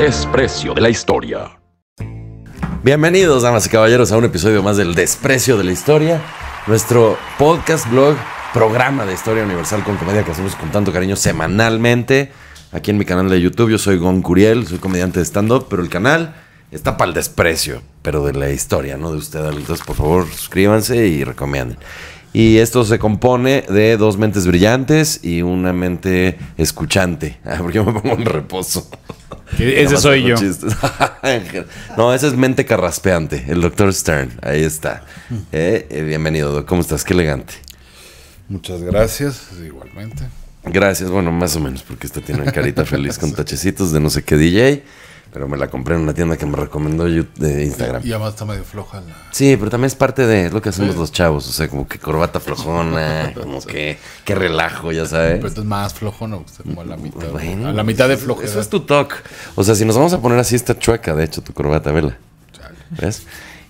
desprecio de la historia. Bienvenidos, damas y caballeros, a un episodio más del desprecio de la historia, nuestro podcast, blog, programa de historia universal con comedia que hacemos con tanto cariño semanalmente. Aquí en mi canal de YouTube, yo soy Gon Curiel, soy comediante de stand-up, pero el canal está para el desprecio, pero de la historia, no de ustedes, por favor, suscríbanse y recomienden. Y esto se compone de dos mentes brillantes y una mente escuchante. Ah, porque yo me pongo en reposo. Ese soy yo. no, esa es mente carraspeante, el doctor Stern. Ahí está. Eh, eh bienvenido, ¿cómo estás? Qué elegante. Muchas gracias, igualmente. Gracias, bueno, más o menos, porque esta tiene una carita feliz con tachecitos de no sé qué DJ. Pero me la compré en una tienda que me recomendó de Instagram. Y además está medio floja. Sí, pero también es parte de lo que hacemos los chavos. O sea, como que corbata flojona, como que, relajo, ya sabes. Pero es más flojona, como a la mitad. a la mitad de floja. Eso es tu talk. O sea, si nos vamos a poner así, está chueca, de hecho, tu corbata, vela. ¿Ves?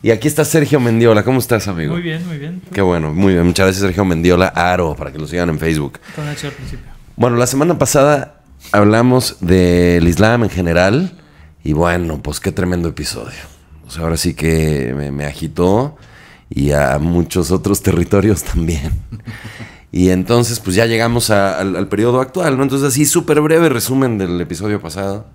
Y aquí está Sergio Mendiola. ¿Cómo estás, amigo? Muy bien, muy bien. Qué bueno, muy bien. Muchas gracias, Sergio Mendiola. Aro, para que lo sigan en Facebook. Con al principio. Bueno, la semana pasada hablamos del Islam en general y bueno, pues qué tremendo episodio. ahora sí que me, agitó y a muchos otros territorios también. Y entonces, pues ya llegamos al, periodo actual, ¿no? Entonces, así, súper breve resumen del episodio pasado.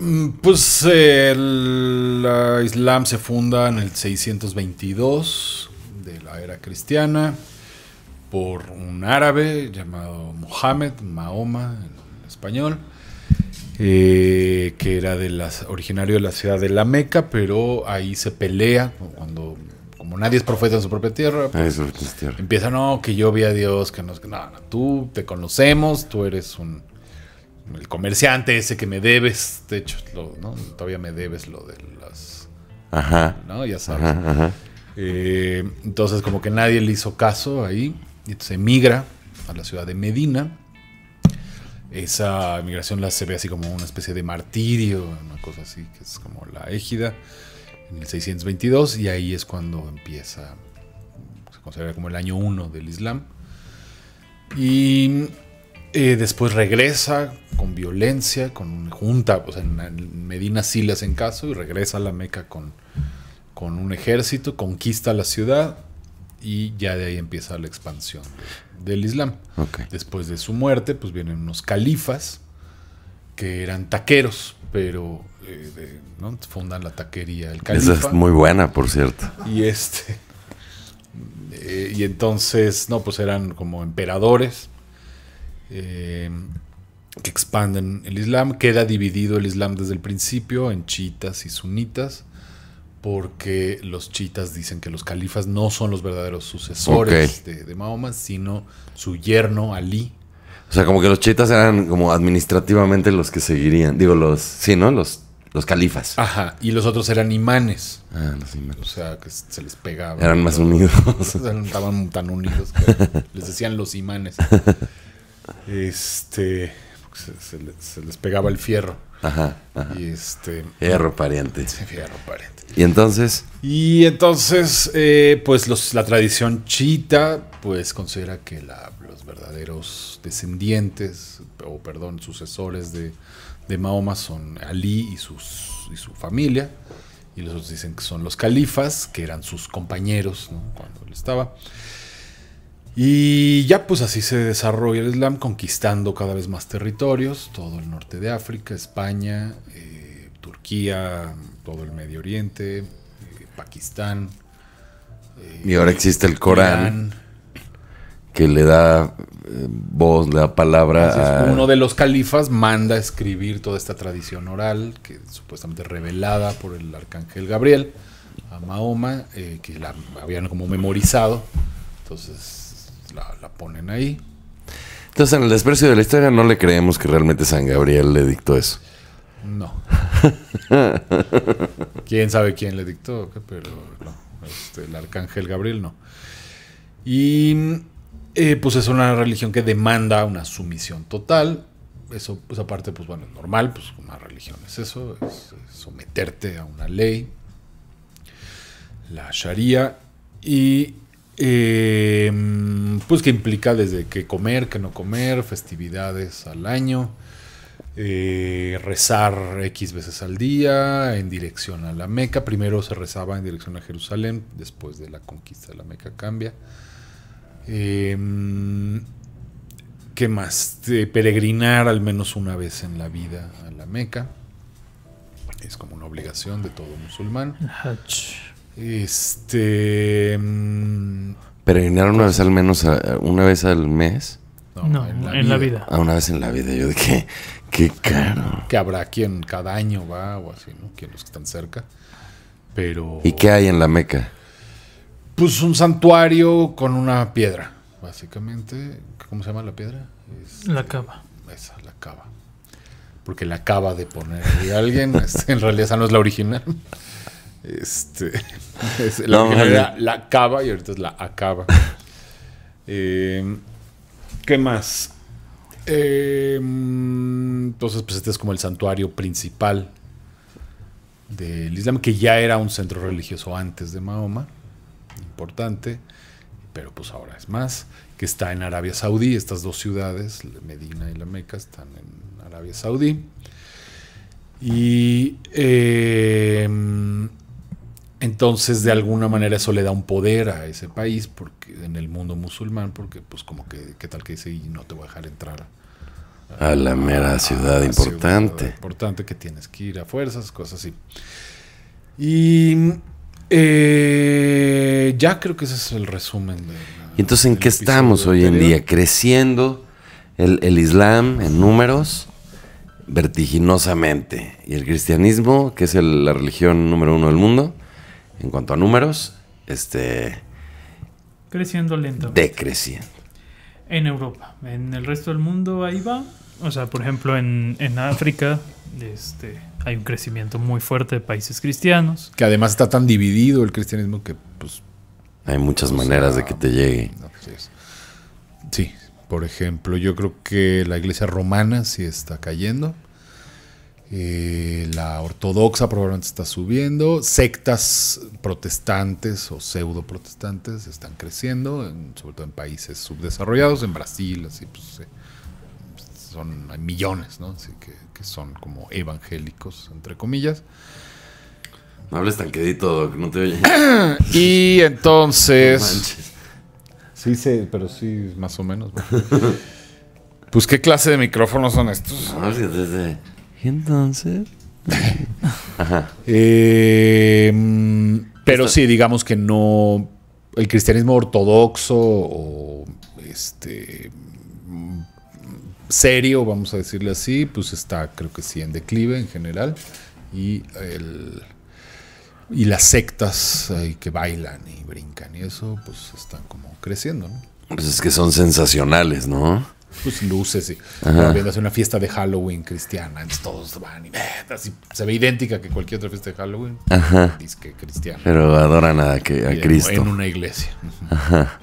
Mm, pues el Islam se funda en el 622 de la era cristiana por un árabe llamado Mohammed, Mahoma en español. Eh, que era de las, originario de la ciudad de La Meca, pero ahí se pelea cuando como nadie es profeta en su propia tierra, pues, empieza, no, que yo vi a Dios, que no, tú te conocemos, tú eres un el comerciante ese que me debes, de hecho, ¿no? todavía me debes lo de las... Ajá. ¿No? Ya sabes. Eh, entonces como que nadie le hizo caso ahí, y emigra a la ciudad de Medina, esa migración la se ve así como una especie de martirio, una cosa así, que es como la égida, en el 622, y ahí es cuando empieza, se considera como el año 1 del Islam. Y eh, después regresa con violencia, con junta, o en Medina sí en caso y regresa a la Meca con, con un ejército, conquista la ciudad y ya de ahí empieza la expansión del Islam. Después de su muerte, pues vienen unos califas que eran taqueros, pero eh, ¿no? fundan la taquería Esa es muy buena, por cierto. Y este. Eh, y entonces, no, pues eran como emperadores eh, que expanden el Islam. Queda dividido el Islam desde el principio en chiitas y sunitas porque los chitas dicen que los califas no son los verdaderos sucesores de, Mahoma, sino su yerno Ali. O sea, como que los chitas eran como administrativamente los que seguirían. Digo, los. Sí, ¿no? Los, los califas. Ajá. Y los otros eran imanes. Ah, los imanes. O sea, que se les pegaba. Eran más unidos. Estaban tan unidos que les decían los imanes. Este se, les pegaba el fierro. Ajá, Y este. Fierro pariente. Y entonces. Y entonces, eh, pues la tradición chita, pues considera que los verdaderos descendientes, o perdón, sucesores de, de Mahoma son Ali y, sus, y su familia. Y los otros dicen que son los califas, que eran sus compañeros cuando él estaba. Y ya pues así se desarrolla el Islam, conquistando cada vez más territorios, todo el norte de África, España, eh, Turquía, todo el Medio Oriente, eh, Pakistán. Eh, y ahora existe el Corán, que le da voz, le da palabra Uno de los califas manda a escribir toda esta tradición oral, que supuestamente revelada por el arcángel Gabriel a Mahoma, que la habían como memorizado. Entonces la, ponen ahí. Entonces, en el desprecio de la historia, no le creemos que realmente San Gabriel le dictó eso. No. quién sabe quién le dictó, pero no. Este, el arcángel Gabriel no. Y eh, pues es una religión que demanda una sumisión total. Eso, pues aparte, pues bueno, es normal, pues una religión es eso, es someterte a una ley, la Sharia. Y Em, pues que implica desde que comer, que no comer, festividades al año, eh, rezar X veces al día en dirección a la Meca. Primero se rezaba en dirección a Jerusalén, después de la conquista de la Meca cambia. Em, que más? peregrinar al menos una vez en la vida a la Meca. Es como una obligación de todo musulmán. Este. Mm, ¿Peregrinar una vez al menos, una vez al mes? No, en, la, vida. Ah, una vez en la vida. Yo dije, qué, caro. Que habrá quien cada año va o así, ¿no? Quienes los están cerca. Pero. ¿Y qué hay en la Meca? Pues un santuario con una piedra, básicamente. ¿Cómo se llama la piedra? Este, la cava. Esa, la cava. Porque la acaba de poner y alguien. Este, en realidad esa no es la original. Este, la acaba la y ahorita es la acaba. Eh, ¿Qué más? Eh, entonces, pues este es como el santuario principal del Islam, que ya era un centro religioso antes de Mahoma, importante, pero pues ahora es más, que está en Arabia Saudí, estas dos ciudades, Medina y la Meca, están en Arabia Saudí. Y eh, entonces, de alguna manera eso le da un poder a ese país, porque en el mundo musulmán, porque pues como que, ¿qué tal que dice? Y no te voy a dejar entrar. A, la mera ciudad importante. importante que tienes que ir a fuerzas, cosas así. Y eh, ya creo que ese es el resumen. ¿Y entonces en qué estamos hoy en día? Creciendo el, el Islam en números vertiginosamente y el cristianismo, que es la religión número uno del mundo en cuanto a números, este... Creciendo lento, Decreciendo. En Europa, en el resto del mundo ahí va. O sea, por ejemplo, en, África este, hay un crecimiento muy fuerte de países cristianos. Que además está tan dividido el cristianismo que pues... Hay muchas maneras de que te llegue. Pues, sí, por ejemplo, yo creo que la iglesia romana sí está cayendo. Eh, la ortodoxa probablemente está subiendo, sectas protestantes o pseudo protestantes están creciendo, sobre todo en países subdesarrollados, en Brasil, así pues eh, son hay millones, ¿no? Así que, son como evangélicos, entre comillas. No hables tan quedito, no te oye. y entonces. sí, sí, pero sí, más o menos. pues, ¿qué clase de micrófonos son estos? entonces? Ajá. Eh, mm, pero sí, digamos que no. El cristianismo ortodoxo o este mm, serio, vamos a decirle así, pues está, creo que sí, en declive en general. Y el y las sectas que bailan y brincan y eso, pues están como creciendo, ¿no? Pues es que son sensacionales, ¿no? pues, luces y hace una fiesta de Halloween cristiana. Entonces todos van y se ve idéntica que cualquier otra fiesta de Halloween. Ajá. cristiana. Pero adoran a, que, a Cristo. En una iglesia. Ajá.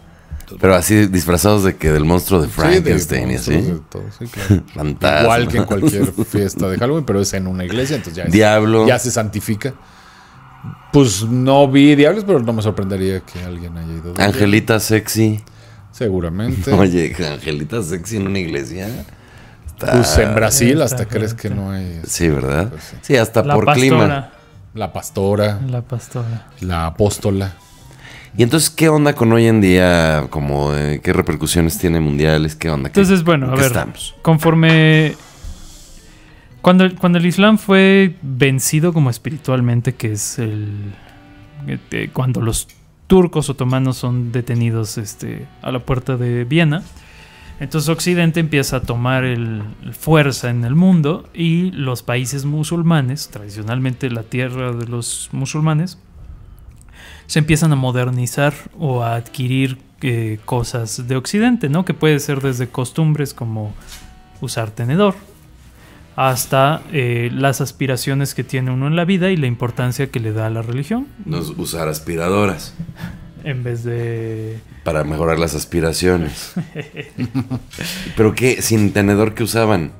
Pero así disfrazados de que del monstruo de Frankenstein y así. Sí, Igual que en cualquier fiesta de Halloween, pero es en una iglesia, entonces ya, ya se santifica. Pues no vi diablos, pero no me sorprendería que alguien haya ido. angelita sexy. Seguramente. Oye, Angelita Sexy en una iglesia. Pues, en Brasil hasta crees que no hay. Este, sí, ¿verdad? Pues, sí. hasta por clima. La pastora. La pastora. La apóstola. Y entonces, ¿qué onda con hoy en día? Como, eh, ¿Qué repercusiones tiene mundiales? ¿Qué onda? entonces, bueno, a ver, conforme... Cuando, cuando el Islam fue vencido como espiritualmente, que es el... Eh, cuando los turcos otomanos son detenidos este, a la puerta de Viena. Entonces Occidente empieza a tomar fuerza en el mundo y los países musulmanes, tradicionalmente la tierra de los musulmanes, se empiezan a modernizar o a adquirir eh, cosas de Occidente, ¿no? Que puede ser desde costumbres como usar tenedor, hasta eh, las aspiraciones que tiene uno en la vida y la importancia que le da a la religión. No usar aspiradoras. En vez de... Para mejorar las aspiraciones. ¿Pero qué? ¿Sin tenedor que usaban?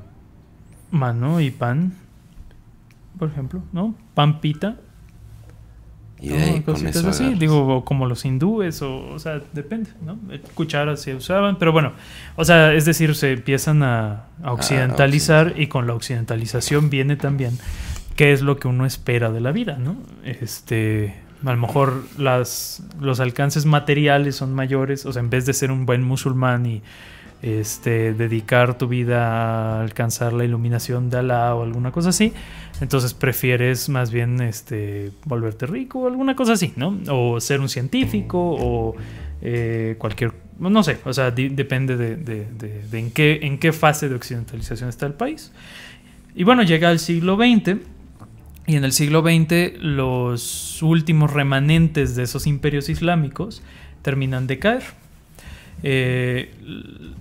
Mano y pan, por ejemplo, ¿no? Pan pita así, digo, como los hindúes, o, o sea, depende, ¿no? Eh, cucharas se usaban, pero bueno, o sea, es decir, se empiezan a, occidentalizar ah, y con la occidentalización viene también qué es lo que uno espera de la vida, ¿no? Este, a lo mejor las, los alcances materiales son mayores, o sea, en vez de ser un buen musulmán y este, dedicar tu vida a alcanzar la iluminación de Alá o alguna cosa así. Entonces prefieres más bien este, volverte rico o alguna cosa así, ¿no? O ser un científico o eh, cualquier, no sé, o sea, depende de, en, qué, en qué fase de occidentalización está el país. Y bueno, llega el siglo XX. Y en el siglo XX los últimos remanentes de esos imperios islámicos terminan de caer eh,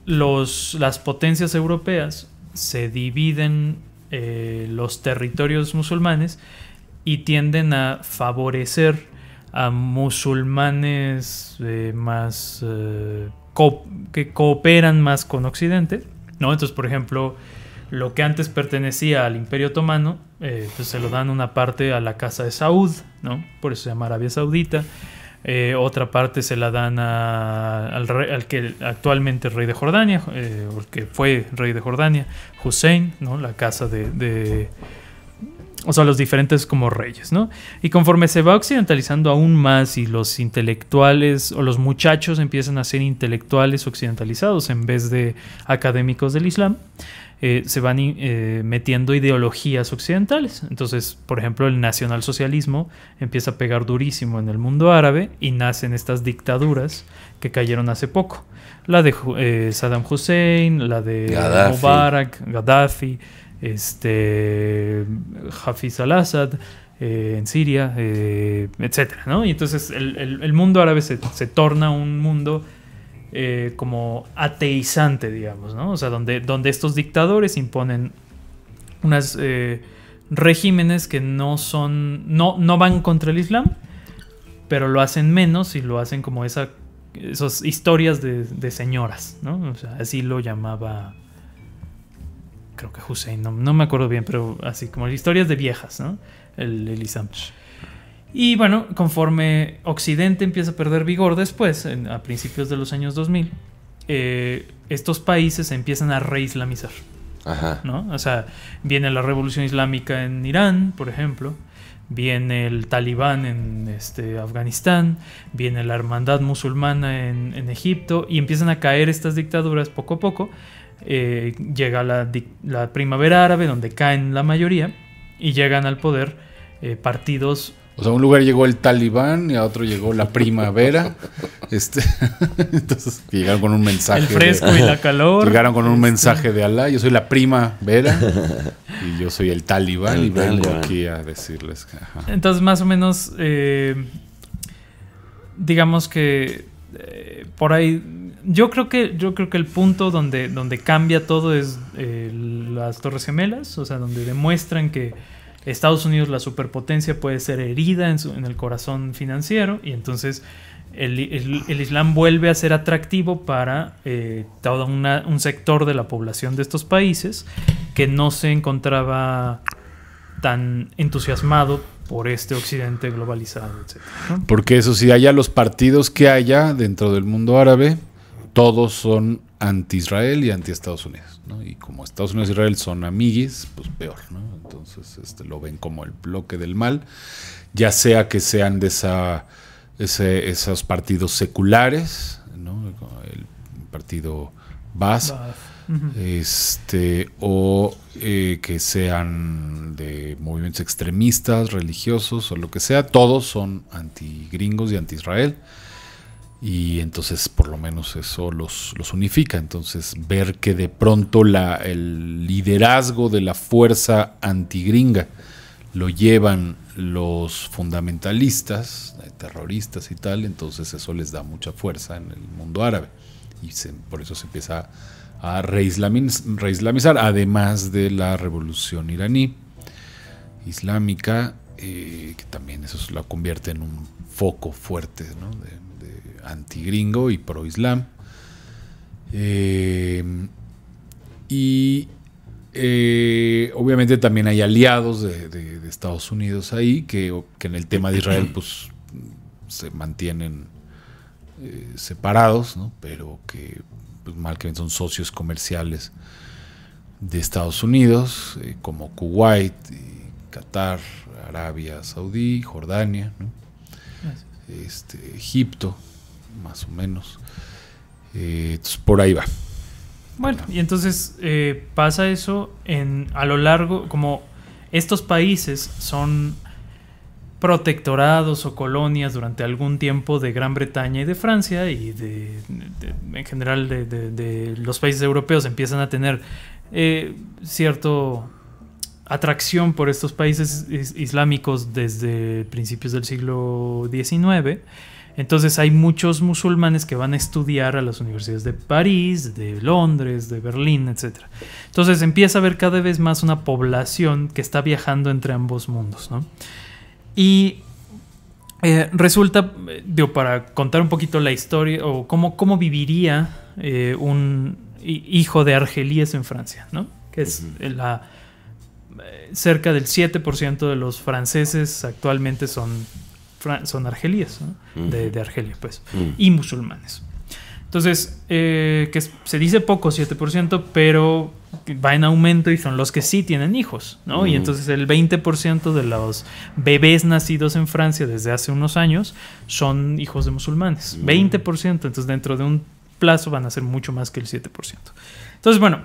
las potencias europeas se dividen eh, los territorios musulmanes y tienden a favorecer a musulmanes eh, más que cooperan más con Occidente, ¿no? Entonces, por ejemplo, lo que antes pertenecía al Imperio Otomano, pues se lo dan una parte a la Casa de Saud, ¿no? Por eso se llama Arabia Saudita eh, otra parte se la dan al, que actualmente es rey de Jordania, eh, porque fue rey de Jordania, Hussein, ¿no? la casa de, O sea, los diferentes como reyes, Y conforme se va occidentalizando aún más y los intelectuales o los muchachos empiezan a ser intelectuales occidentalizados en vez de académicos del Islam, eh, se van eh, metiendo ideologías occidentales. Entonces, por ejemplo, el nacionalsocialismo empieza a pegar durísimo en el mundo árabe y nacen estas dictaduras que cayeron hace poco. La de eh, Saddam Hussein, la de Mubarak, Gaddafi, este, Hafiz al-Assad. en Siria, etcétera, ¿no? Y entonces el, mundo árabe se, torna un mundo eh, como ateizante, digamos, ¿no? O sea, donde, donde estos dictadores imponen unas eh, regímenes que no son, no, no van contra el Islam, pero lo hacen menos y lo hacen como esa, esas historias de, señoras, ¿no? O sea, así lo llamaba, creo que Hussein, no, me acuerdo bien, pero así como historias de viejas, ¿no? El, el Islam. Y bueno, conforme Occidente empieza a perder vigor después, a principios de los años 2000, eh, estos países empiezan a reislamizar. Ajá. ¿no? O sea, viene la revolución islámica en Irán, por ejemplo, viene el talibán en este, Afganistán, viene la hermandad musulmana en, Egipto, y empiezan a caer estas dictaduras poco a poco. Eh, llega la, primavera árabe, donde caen la mayoría, y llegan al poder eh, partidos o sea, a un lugar llegó el talibán y a otro llegó la primavera. este, entonces llegaron con un mensaje. El fresco y la calor. Llegaron con un este. mensaje de Alá. Yo soy la primavera y yo soy el talibán y vengo aquí a decirles. Entonces, más o menos, eh, digamos que eh, por ahí. Yo creo que yo creo que el punto donde donde cambia todo es eh, las Torres Gemelas, o sea, donde demuestran que Estados Unidos, la superpotencia, puede ser herida en, en el corazón financiero y entonces el, Islam vuelve a ser atractivo para eh, todo un sector de la población de estos países que no se encontraba tan entusiasmado por este occidente globalizado, Porque eso sí, haya los partidos que haya dentro del mundo árabe, todos son anti-Israel y anti-Estados Unidos. Y como Estados Unidos y e Israel son amiguis, pues peor. Entonces este, lo ven como el bloque del mal, ya sea que sean de esa, esos partidos seculares, el partido Bas, este, o eh, que sean de movimientos extremistas, religiosos o lo que sea, todos son anti-gringos y anti-Israel y entonces por lo menos eso los, unifica. Entonces ver que de pronto la, el liderazgo de la fuerza antigringa lo llevan los fundamentalistas, eh, terroristas y tal, entonces eso les da mucha fuerza en el mundo árabe y por eso se empieza a reislamizar, además de la revolución iraní islámica, eh, que también eso la convierte en un foco fuerte ¿no? antigringo y pro-islam. Eh, y eh, obviamente también hay aliados de, Estados Unidos ahí que, en el tema de Israel pues se mantienen eh, separados, ¿no? pero que pues, mal que son socios comerciales de Estados Unidos, como Kuwait, Qatar, Arabia Saudí, Jordania, este, Egipto más o menos. Eh, por ahí va. Bueno, y entonces eh, pasa eso en, a lo largo, como estos países son protectorados o colonias durante algún tiempo de Gran Bretaña y de Francia y de, en general de, los países europeos empiezan a tener eh, cierto atracción por estos países islámicos desde principios del siglo XIX entonces hay muchos musulmanes que van a estudiar a las universidades de París, de Londres, de Berlín, etc. Entonces empieza a haber cada vez más una población que está viajando entre ambos mundos, ¿no? Y eh, resulta, digo, para contar un poquito la historia o cómo, cómo viviría eh, un hijo de argelíes en Francia, ¿no? Que es eh, cerca del 7% de los franceses actualmente son son argelíes, de, Argelia, pues, y musulmanes. Entonces, eh, que se dice poco, 7%, pero va en aumento y son los que sí tienen hijos, ¿no? Y entonces el 20% de los bebés nacidos en Francia desde hace unos años son hijos de musulmanes. 20%, entonces dentro de un plazo van a ser mucho más que el 7%. Entonces, bueno,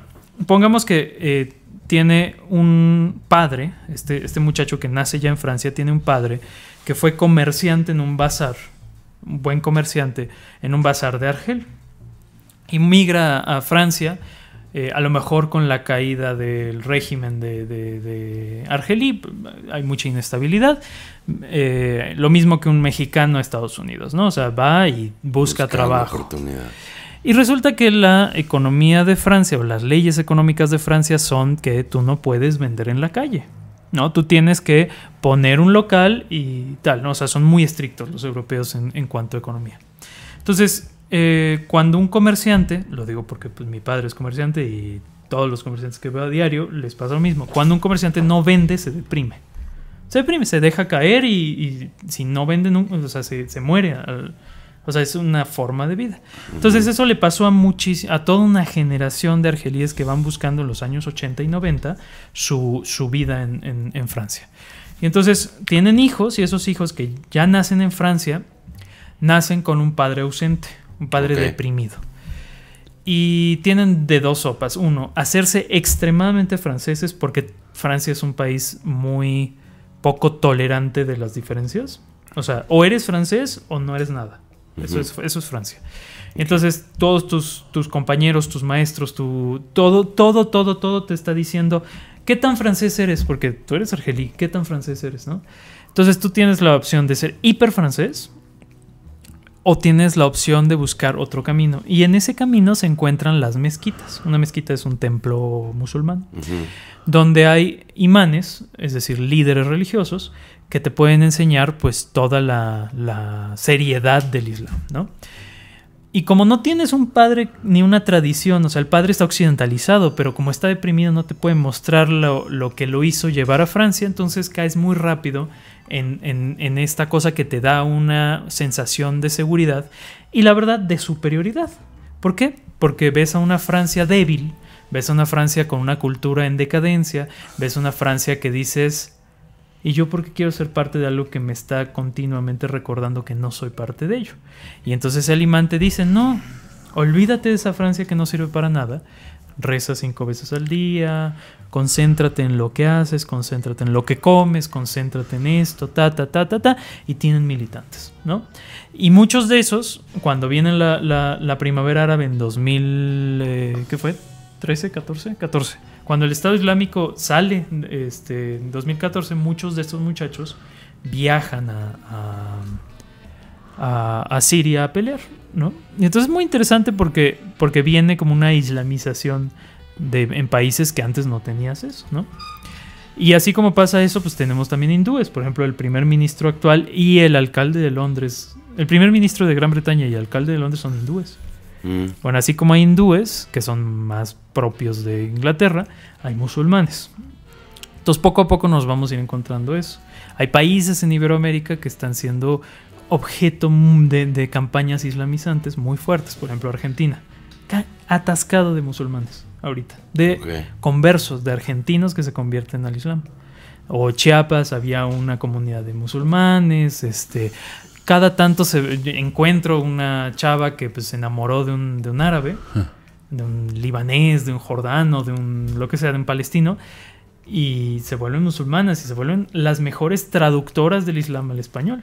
pongamos que eh, tiene un padre, este, este muchacho que nace ya en Francia, tiene un padre que fue comerciante en un bazar, un buen comerciante en un bazar de Argel, y a Francia, eh, a lo mejor con la caída del régimen de, de, eh, hay mucha inestabilidad, eh, lo mismo que un mexicano a Estados Unidos, ¿no? O sea, va y busca trabajo. Y resulta que la economía de Francia o las leyes económicas de Francia son que tú no puedes vender en la calle. ¿no? Tú tienes que poner un local y tal, ¿no? O sea, son muy estrictos los europeos en, cuanto a economía. Entonces, eh, cuando un comerciante, lo digo porque pues, mi padre es comerciante y todos los comerciantes que veo a diario les pasa lo mismo. Cuando un comerciante no vende, se deprime. Se deprime, se deja caer y, si no vende, nunca o sea, se, se muere al, o sea, es una forma de vida. Entonces eso le pasó a, a toda una generación de argelíes que van buscando en los años 80 y 90 su, vida en, Francia. Y entonces tienen hijos y esos hijos que ya nacen en Francia, nacen con un padre ausente, un padre deprimido. Y tienen de dos sopas. Uno, hacerse extremadamente franceses porque Francia es un país muy poco tolerante de las diferencias. O sea, o eres francés o no eres nada eso, es, Francia. Entonces, todos tus, tus compañeros, tus maestros, tu, todo, todo, todo, todo te está diciendo qué tan francés eres, porque tú eres argelí, qué tan francés eres, ¿no? Entonces, tú tienes la opción de ser hiper francés o tienes la opción de buscar otro camino. Y en ese camino se encuentran las mezquitas. Una mezquita es un templo musulmán, donde hay imanes, es decir, líderes religiosos, que te pueden enseñar pues toda la, seriedad del Islam, ¿no? Y como no tienes un padre ni una tradición, o sea, el padre está occidentalizado, pero como está deprimido no te puede mostrar lo, que lo hizo llevar a Francia, entonces caes muy rápido en, en, en, esta cosa que te da una sensación de seguridad y la verdad de superioridad. ¿Por qué? Porque ves a una Francia débil, ves a una Francia con una cultura en decadencia, ves a una Francia que dices, y yo porque quiero ser parte de algo que me está continuamente recordando que no soy parte de ello. Y entonces el imán te dice, no, olvídate de esa Francia que no sirve para nada. Reza cinco veces al día, concéntrate en lo que haces, concéntrate en lo que comes, concéntrate en esto, ta, ta, ta, ta, ta, y tienen militantes, ¿no? Y muchos de esos, cuando viene la, primavera árabe en 2000, eh, ¿qué fue? ¿13, 14? 14. Cuando el Estado Islámico sale este, en 2014, muchos de estos muchachos viajan a, Siria a pelear, ¿no? Y entonces es muy interesante porque, porque viene como una islamización de, en países que antes no tenías eso, ¿no? Y así como pasa eso, pues tenemos también hindúes, por ejemplo, el primer ministro actual y el alcalde de Londres. El primer ministro de Gran Bretaña y el alcalde de Londres son hindúes. Mm. Bueno, así como hay hindúes, que son más propios de Inglaterra, hay musulmanes. Entonces poco a poco nos vamos a ir encontrando eso. Hay países en Iberoamérica que están siendo objeto de, campañas islamizantes muy fuertes, por ejemplo Argentina, atascado de musulmanes ahorita, de conversos, de argentinos que se convierten al Islam. O Chiapas había una comunidad de musulmanes, este, cada tanto se, encuentro una chava que pues, se enamoró de un, árabe, de un libanés, de un jordano, de un lo que sea, de un palestino, y se vuelven musulmanas y se vuelven las mejores traductoras del Islam al español.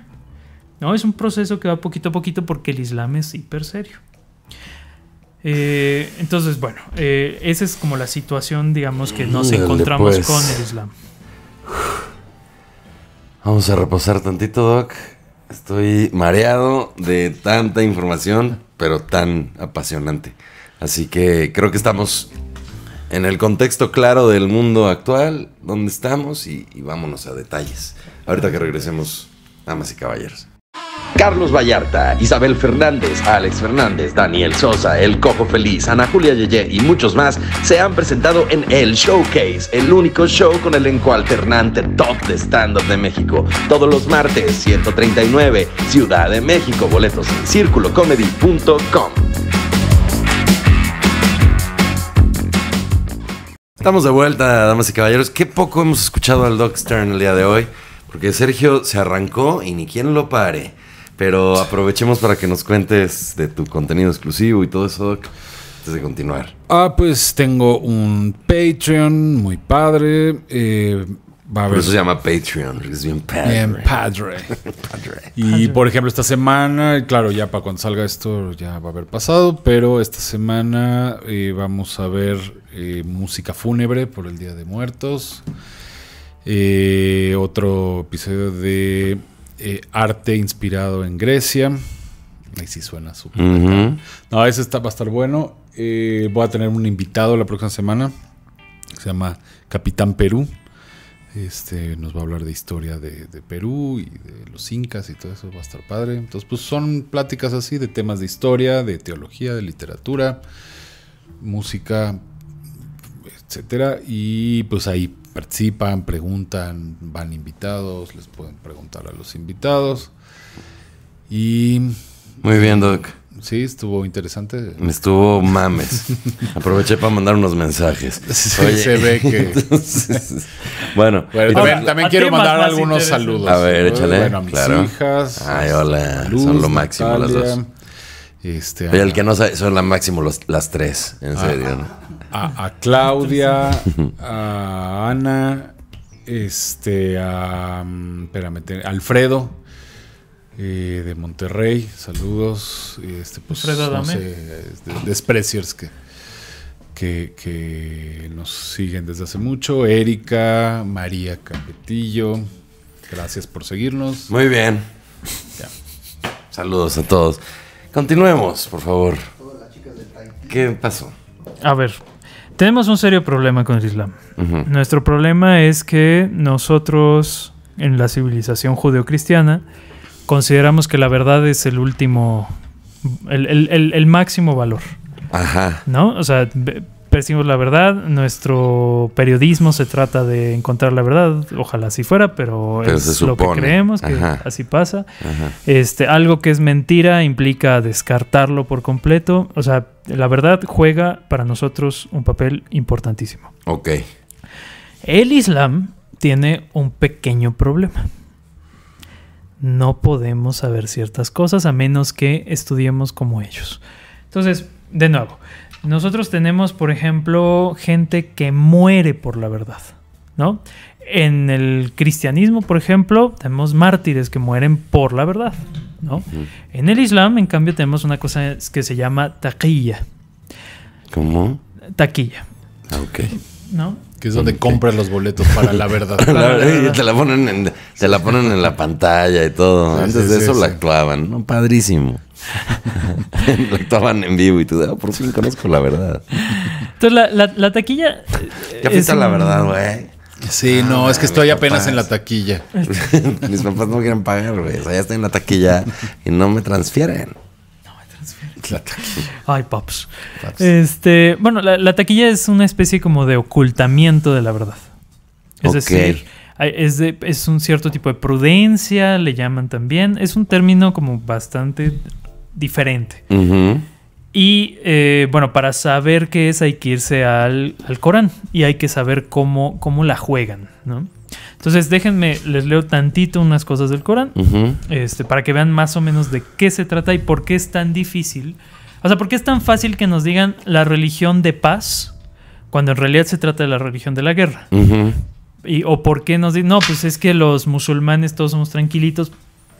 No, es un proceso que va poquito a poquito porque el Islam es hiper serio. Eh, entonces, bueno, eh, esa es como la situación, digamos, que nos encontramos pues. con el Islam. Vamos a reposar tantito, Doc. Estoy mareado de tanta información, pero tan apasionante. Así que creo que estamos en el contexto claro del mundo actual, donde estamos, y, vámonos a detalles. Ahorita que regresemos, damas y caballeros. Carlos Vallarta, Isabel Fernández, Alex Fernández, Daniel Sosa, El Cojo Feliz, Ana Julia Yeye y muchos más se han presentado en El Showcase, el único show con elenco alternante top de stand-up de México. Todos los martes, 139, Ciudad de México, boletos en circulocomedy.com. Estamos de vuelta, damas y caballeros. Qué poco hemos escuchado al Doc Stern el día de hoy. Porque Sergio se arrancó y ni quien lo pare. Pero aprovechemos para que nos cuentes de tu contenido exclusivo y todo eso antes de continuar. Ah, pues tengo un Patreon muy padre. Eh, por eso se llama Patreon, es bien padre. Bien padre. Y por ejemplo, esta semana, claro, ya para cuando salga esto ya va a haber pasado, pero esta semana eh, vamos a ver eh, música fúnebre por el Día de Muertos. Eh, otro episodio de eh, arte inspirado en Grecia. Ahí sí suena súper. No, ese va a estar bueno. Eh, voy a tener un invitado la próxima semana. Se llama Capitán Perú. Este, nos va a hablar de historia de, de, Perú y de los incas y todo eso, va a estar padre. Entonces, pues son pláticas así de temas de historia, de teología, de literatura, música, etcétera. Y pues ahí participan, preguntan, van invitados, les pueden preguntar a los invitados. Y. Muy bien, Doc. Sí, estuvo interesante. Me estuvo mames. Aproveché para mandar unos mensajes. se ve que. bueno, también, también quiero mandar algunos saludos. A ver, échale. a mis claro. hijas. Ay, hola. Son lo máximo las dos. Este, el que no sabe, son lo máximo las tres, en ah. serio. ¿no? a, Claudia, a Ana, este, a, mm, Alfredo. Eh, de Monterrey, saludos. Este, pues, Alfredo despreciers que, que, nos siguen desde hace mucho. Erika, María Capetillo, gracias por seguirnos. Muy bien. Saludos a todos. Continuemos, por favor. ¿Qué pasó? A ver, tenemos un serio problema con el Islam. Nuestro problema es que nosotros, en la civilización judeocristiana, consideramos que la verdad es el último, el, el máximo valor. Ajá. ¿No? O sea, Decimos la verdad. Nuestro periodismo se trata de encontrar la verdad. Ojalá así fuera, pero, es lo que creemos que así pasa. Este, algo que es mentira implica descartarlo por completo. O sea, la verdad juega para nosotros un papel importantísimo. Ok. El Islam tiene un pequeño problema. No podemos saber ciertas cosas a menos que estudiemos como ellos. Entonces, de nuevo, nosotros tenemos, por ejemplo, gente que muere por la verdad, ¿no? En el cristianismo, por ejemplo, tenemos mártires que mueren por la verdad, ¿no? En el islam, en cambio, tenemos una cosa que se llama taquilla. ¿Cómo? Taquilla. Ah, ok. ¿No? Que es donde compras los boletos para la verdad. la te la ponen en, la pantalla y todo. Antes de eso la actuaban. padrísimo. Actuaban en vivo y tú, ah, por fin conozco la verdad. Entonces, la, taquilla. Eh, ya pinta la verdad, güey. Sí, ah, no, es que estoy apenas en la taquilla. mis papás no quieren pagar, güey. O sea, ya estoy en la taquilla y no me transfieren. No me transfieren. La taquilla. Ay, pops. Este, bueno, la, taquilla es una especie como de ocultamiento de la verdad. Es decir, es, es un cierto tipo de prudencia, le llaman también. Es un término como bastante diferente. Y eh, bueno, para saber qué es hay que irse al, Corán y hay que saber cómo, cómo la juegan, ¿no? Entonces déjenme, les leo tantito unas cosas del Corán este, para que vean más o menos de qué se trata y por qué es tan difícil. O sea, por qué es tan fácil que nos digan la religión de paz cuando en realidad se trata de la religión de la guerra. o por qué nos dicen, no, pues es que los musulmanes todos somos tranquilitos,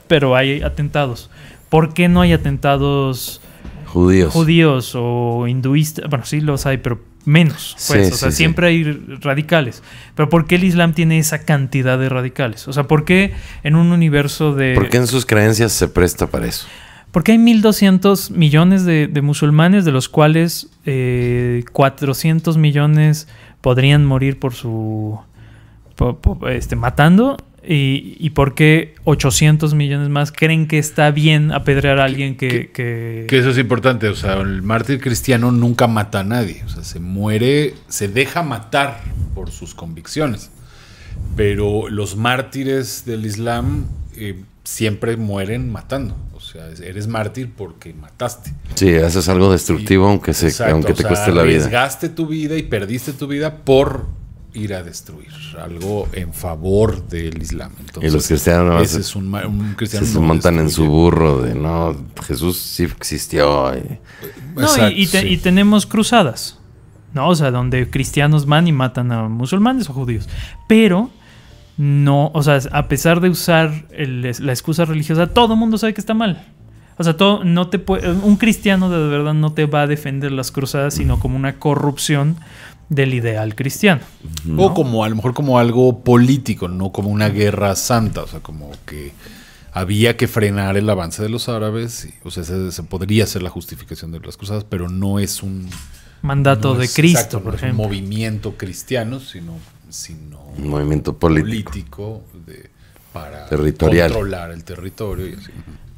pero hay atentados. ¿por qué no hay atentados judíos, o hinduistas? Bueno, sí los hay, pero menos. Pues, o sea, siempre hay radicales. Pero ¿por qué el Islam tiene esa cantidad de radicales? O sea, ¿por qué en un universo de... ¿Por qué en sus creencias se presta para eso? Porque hay 1.200 millones de, musulmanes, de los cuales 400 eh, millones podrían morir por su... este, matando ¿Y, por qué 800 millones más creen que está bien apedrear a alguien que que, eso es importante. O sea, el mártir cristiano nunca mata a nadie. O sea, se muere, se deja matar por sus convicciones. Pero los mártires del Islam eh, siempre mueren matando. O sea, eres mártir porque mataste. Sí, haces algo destructivo aunque, se, aunque te cueste la vida. Arriesgaste tu vida y perdiste tu vida por ir a destruir, algo en favor del Islam. Entonces, y los cristianos se, montan en su burro de no, Jesús sí existió. Y... No, y, tenemos cruzadas, ¿no? O sea, donde cristianos van y matan a musulmanes o judíos. Pero no, o sea, a pesar de usar la excusa religiosa, todo el mundo sabe que está mal. O sea, no te puede, un cristiano de verdad no te va a defender las cruzadas, sino como una corrupción del ideal cristiano. O como a lo mejor como algo político, no como una guerra santa, o sea, como que había que frenar el avance de los árabes, o sea, se, podría ser la justificación de las cruzadas, pero no es un mandato de Cristo, por ejemplo. un movimiento cristiano, sino, sino un movimiento político, para controlar el territorio y así.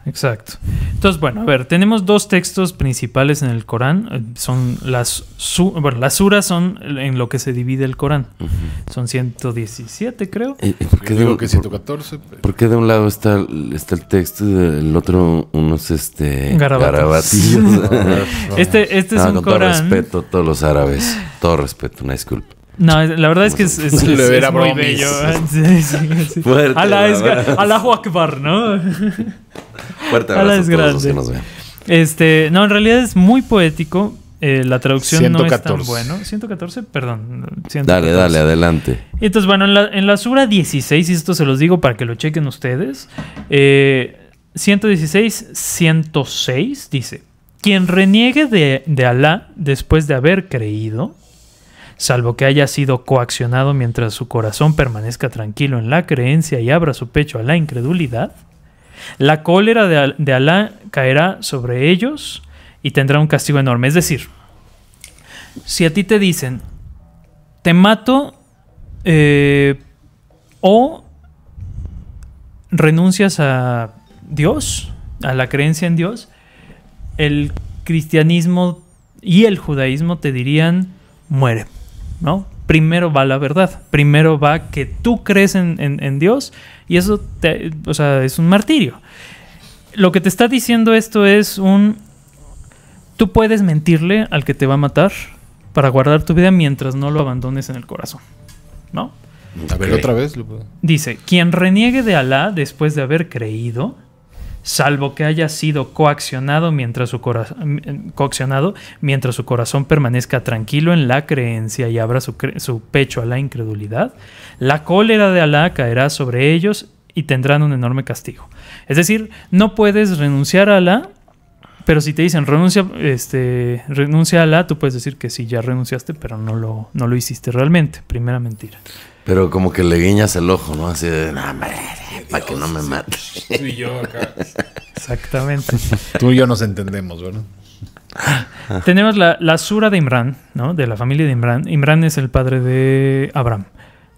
Exacto. Entonces, bueno, a ver, tenemos dos textos principales en el Corán. Eh, son las, bueno, las suras son en lo que se divide el Corán. Son 117, creo. Eh, eh, por qué digo que 114. Por, de un lado está, está el texto y del otro unos este, garabatos. este este es un con Todo respeto todos los árabes. Todo respeto, una disculpa. No, la verdad es que es, muy bello. Alá ¿no? Fuerte A Este, no, en realidad es muy poético. Eh, la traducción no es tan bueno. 114, perdón. Dale, dale, adelante. entonces, bueno, en la, en Sura 16, y esto se los digo para que lo chequen ustedes, 116, eh, 106 dice, quien reniegue de, de Alá después de haber creído, salvo que haya sido coaccionado mientras su corazón permanezca tranquilo en la creencia y abra su pecho a la incredulidad, la cólera de, Alá caerá sobre ellos y tendrá un castigo enorme. Es decir, si a ti te dicen, te mato eh, o renuncias a Dios, a la creencia en Dios, el cristianismo y el judaísmo te dirían, muere. Primero va la verdad, primero va que tú crees en, Dios y eso es un martirio. Lo que te está diciendo esto es un... Tú puedes mentirle al que te va a matar para guardar tu vida mientras no lo abandones en el corazón, ¿no? A ver, otra vez. Dice, quien reniegue de Alá después de haber creído, salvo que haya sido coaccionado mientras, su coaccionado mientras su, corazón permanezca tranquilo en la creencia y abra su, pecho a la incredulidad, la cólera de Alá caerá sobre ellos y tendrán un enorme castigo. Es decir, no puedes renunciar a Alá, pero si te dicen renuncia, este, renuncia a Alá, tú puedes decir que sí, ya renunciaste, pero no lo, no lo hiciste realmente. Primera mentira. Pero como que le guiñas el ojo, ¿no? Así de, no, para que no me mates! Tú y yo acá. Exactamente. Tú y yo nos entendemos, ¿verdad? Tenemos la, sura de Imran, ¿no? De la familia de Imran. Imran es el padre de Abraham.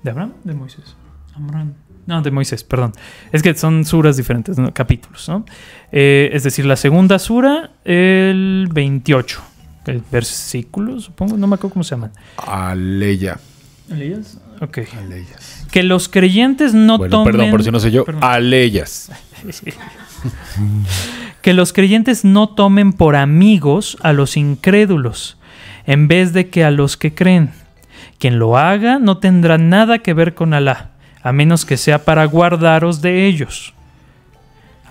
¿De Abraham? De Moisés. Amran. No, de Moisés, perdón. Es que son suras diferentes, ¿no? capítulos, ¿no? Eh, es decir, la segunda sura, el 28. El versículo, supongo, no me acuerdo cómo se llaman. Aleya. ¿Aleyas? Que los creyentes no tomen. Perdón, por no sé yo. que los creyentes no tomen por amigos a los incrédulos, en vez de que a los que creen. Quien lo haga no tendrá nada que ver con Alá, a menos que sea para guardaros de ellos.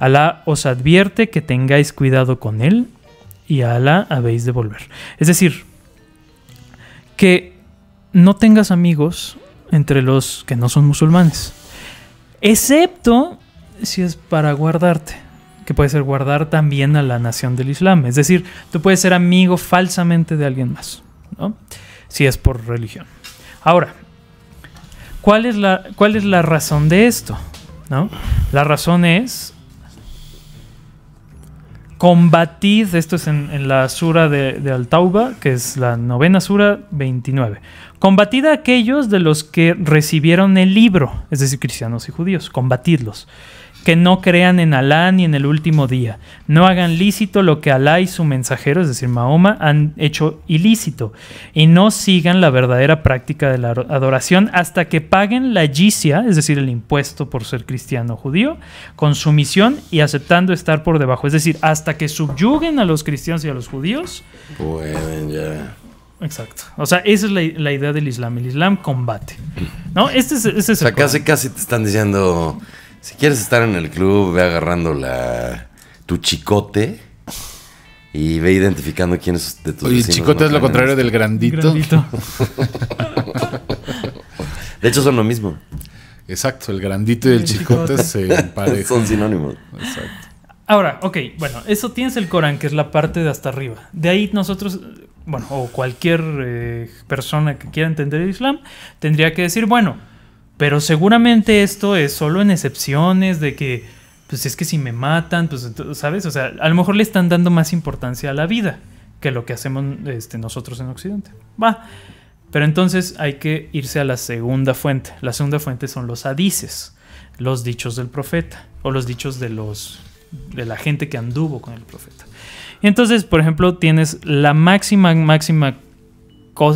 Alá os advierte que tengáis cuidado con él y a Alá habéis de volver. Es decir, que no tengas amigos entre los que no son musulmanes. Excepto si es para guardarte, que puede ser guardar también a la nación del Islam. Es decir, tú puedes ser amigo falsamente de alguien más, ¿no? si es por religión. Ahora, ¿cuál es la, cuál es la razón de esto? ¿No? La razón es Combatid, esto es en, la sura de, de Altauba, que es la novena sura 29. Combatid a aquellos de los que recibieron el libro, es decir, cristianos y judíos, combatidlos que no crean en Alá ni en el último día, no hagan lícito lo que Alá y su mensajero, es decir, Mahoma, han hecho ilícito, y no sigan la verdadera práctica de la adoración hasta que paguen la jizya, es decir, el impuesto por ser cristiano judío, con sumisión y aceptando estar por debajo, es decir, hasta que subyuguen a los cristianos y a los judíos. Pueden ya. Exacto. O sea, esa es la, idea del Islam. El Islam combate. ¿No? Este es, este es o sea, casi, casi te están diciendo si quieres estar en el club, ve agarrando la tu chicote y ve identificando quién es de tus Oye, chicote es lo contrario del grandito. de hecho, son lo mismo. Exacto, el grandito y el, chicote, se emparejan. son sinónimos. Exacto. Ahora, ok, bueno, eso tienes el Corán, que es la parte de hasta arriba. De ahí nosotros, bueno, o cualquier eh, persona que quiera entender el Islam, tendría que decir, bueno, pero seguramente esto es solo en excepciones de que, pues es que si me matan, pues, ¿sabes? O sea, a lo mejor le están dando más importancia a la vida que lo que hacemos este, nosotros en Occidente. Va. Pero entonces hay que irse a la segunda fuente. La segunda fuente son los hadices, los dichos del profeta o los dichos de los de la gente que anduvo con el profeta. entonces, por ejemplo, tienes la máxima máxima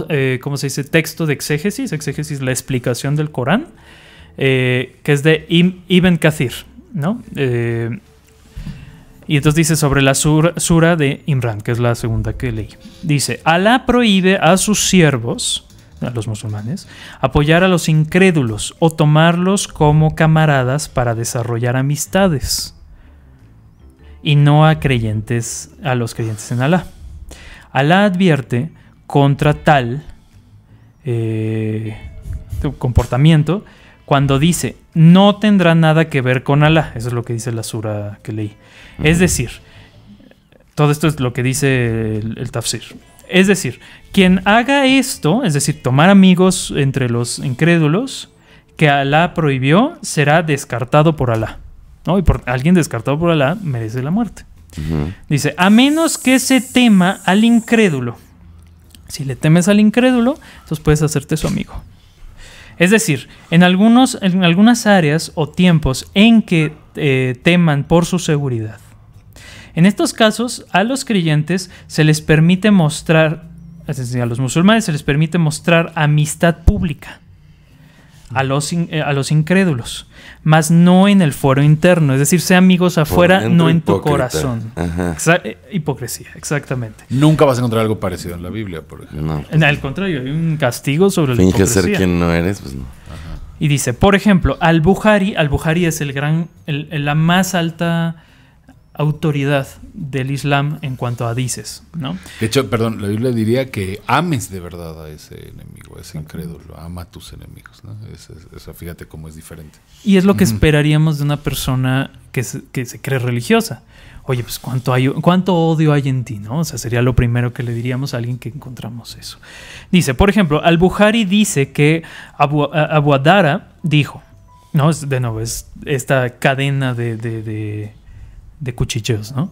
eh, ¿cómo se dice? Texto de exégesis, exégesis, la explicación del Corán, eh, que es de Ibn Kathir, ¿no? Eh, y entonces dice sobre la sura de Imran, que es la segunda que leí. Dice, Alá prohíbe a sus siervos, a los musulmanes, apoyar a los incrédulos o tomarlos como camaradas para desarrollar amistades y no a creyentes, a los creyentes en Alá. Alá advierte contra tal eh, comportamiento cuando dice no tendrá nada que ver con Alá. Eso es lo que dice la sura que leí. Es decir, todo esto es lo que dice el, tafsir. Es decir, quien haga esto, es decir, tomar amigos entre los incrédulos que Alá prohibió, será descartado por Alá. ¿no? Y por alguien descartado por Alá merece la muerte. Dice, a menos que se tema al incrédulo si le temes al incrédulo, entonces puedes hacerte su amigo. Es decir, en, algunos, en algunas áreas o tiempos en que eh, teman por su seguridad. En estos casos, a los creyentes se les permite mostrar, a los musulmanes se les permite mostrar amistad pública a los, eh, a los incrédulos, mas no en el foro interno, es decir, sea amigos afuera, no en tu corazón. Eh, hipocresía, exactamente. Nunca vas a encontrar algo parecido en la Biblia, por No, al contrario, hay un castigo sobre el hipocresía. ser quien no eres, pues Y dice, por ejemplo, al Buhari, al Buhari es el gran, el, la más alta autoridad del Islam en cuanto a dices, ¿no? De hecho, perdón, la Biblia diría que ames de verdad a ese enemigo, a ese incrédulo, ama a tus enemigos, ¿no? eso fíjate cómo es diferente. Y es lo que esperaríamos de una persona que se, cree religiosa. Oye, pues ¿cuánto, cuánto odio hay en ti, ¿no? O sea, sería lo primero que le diríamos a alguien que encontramos eso. Dice, por ejemplo, al buhari dice que Abu, Adara dijo, ¿no? de nuevo, es esta cadena de de cuchicheos, ¿no?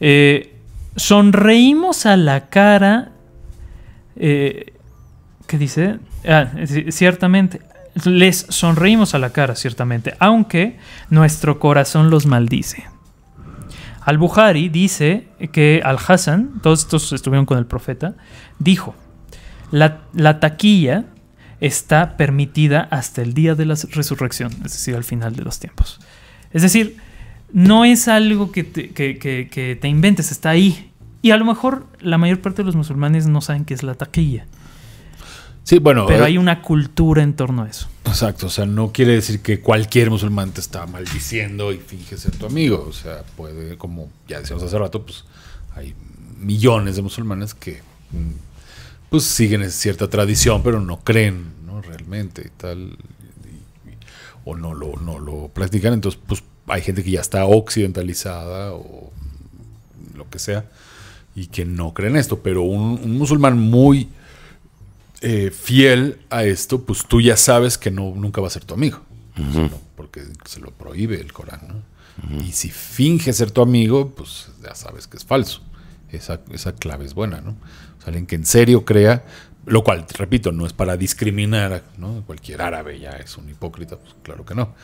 Eh, sonreímos a la cara. Eh, ¿Qué dice? Ah, ciertamente. Les sonreímos a la cara, ciertamente, aunque nuestro corazón los maldice. al buhari dice que Al-Hassan, todos estos estuvieron con el profeta, dijo, la, la, taquilla está permitida hasta el día de la resurrección, es decir, al final de los tiempos. Es decir, no es algo que te, inventes, está ahí. Y a lo mejor la mayor parte de los musulmanes no saben qué es la taquilla. Sí, bueno. Pero eh, hay una cultura en torno a eso. Exacto, o sea, no quiere decir que cualquier musulmán te está maldiciendo y finge ser tu amigo. O sea, puede, como ya decíamos hace rato, pues hay millones de musulmanes que mm, pues siguen cierta tradición, pero no creen, ¿no? Realmente y tal. o no lo, no lo practican. Entonces, pues hay gente que ya está occidentalizada o lo que sea y que no creen esto, pero un, musulmán muy eh, fiel a esto, pues tú ya sabes que no, nunca va a ser tu amigo, pues porque se lo prohíbe el Corán. Y si finge ser tu amigo, pues ya sabes que es falso. Esa, clave es buena, ¿no? alguien que en serio crea, lo cual, repito, no es para discriminar, ¿no? Cualquier árabe ya es un hipócrita, pues claro que no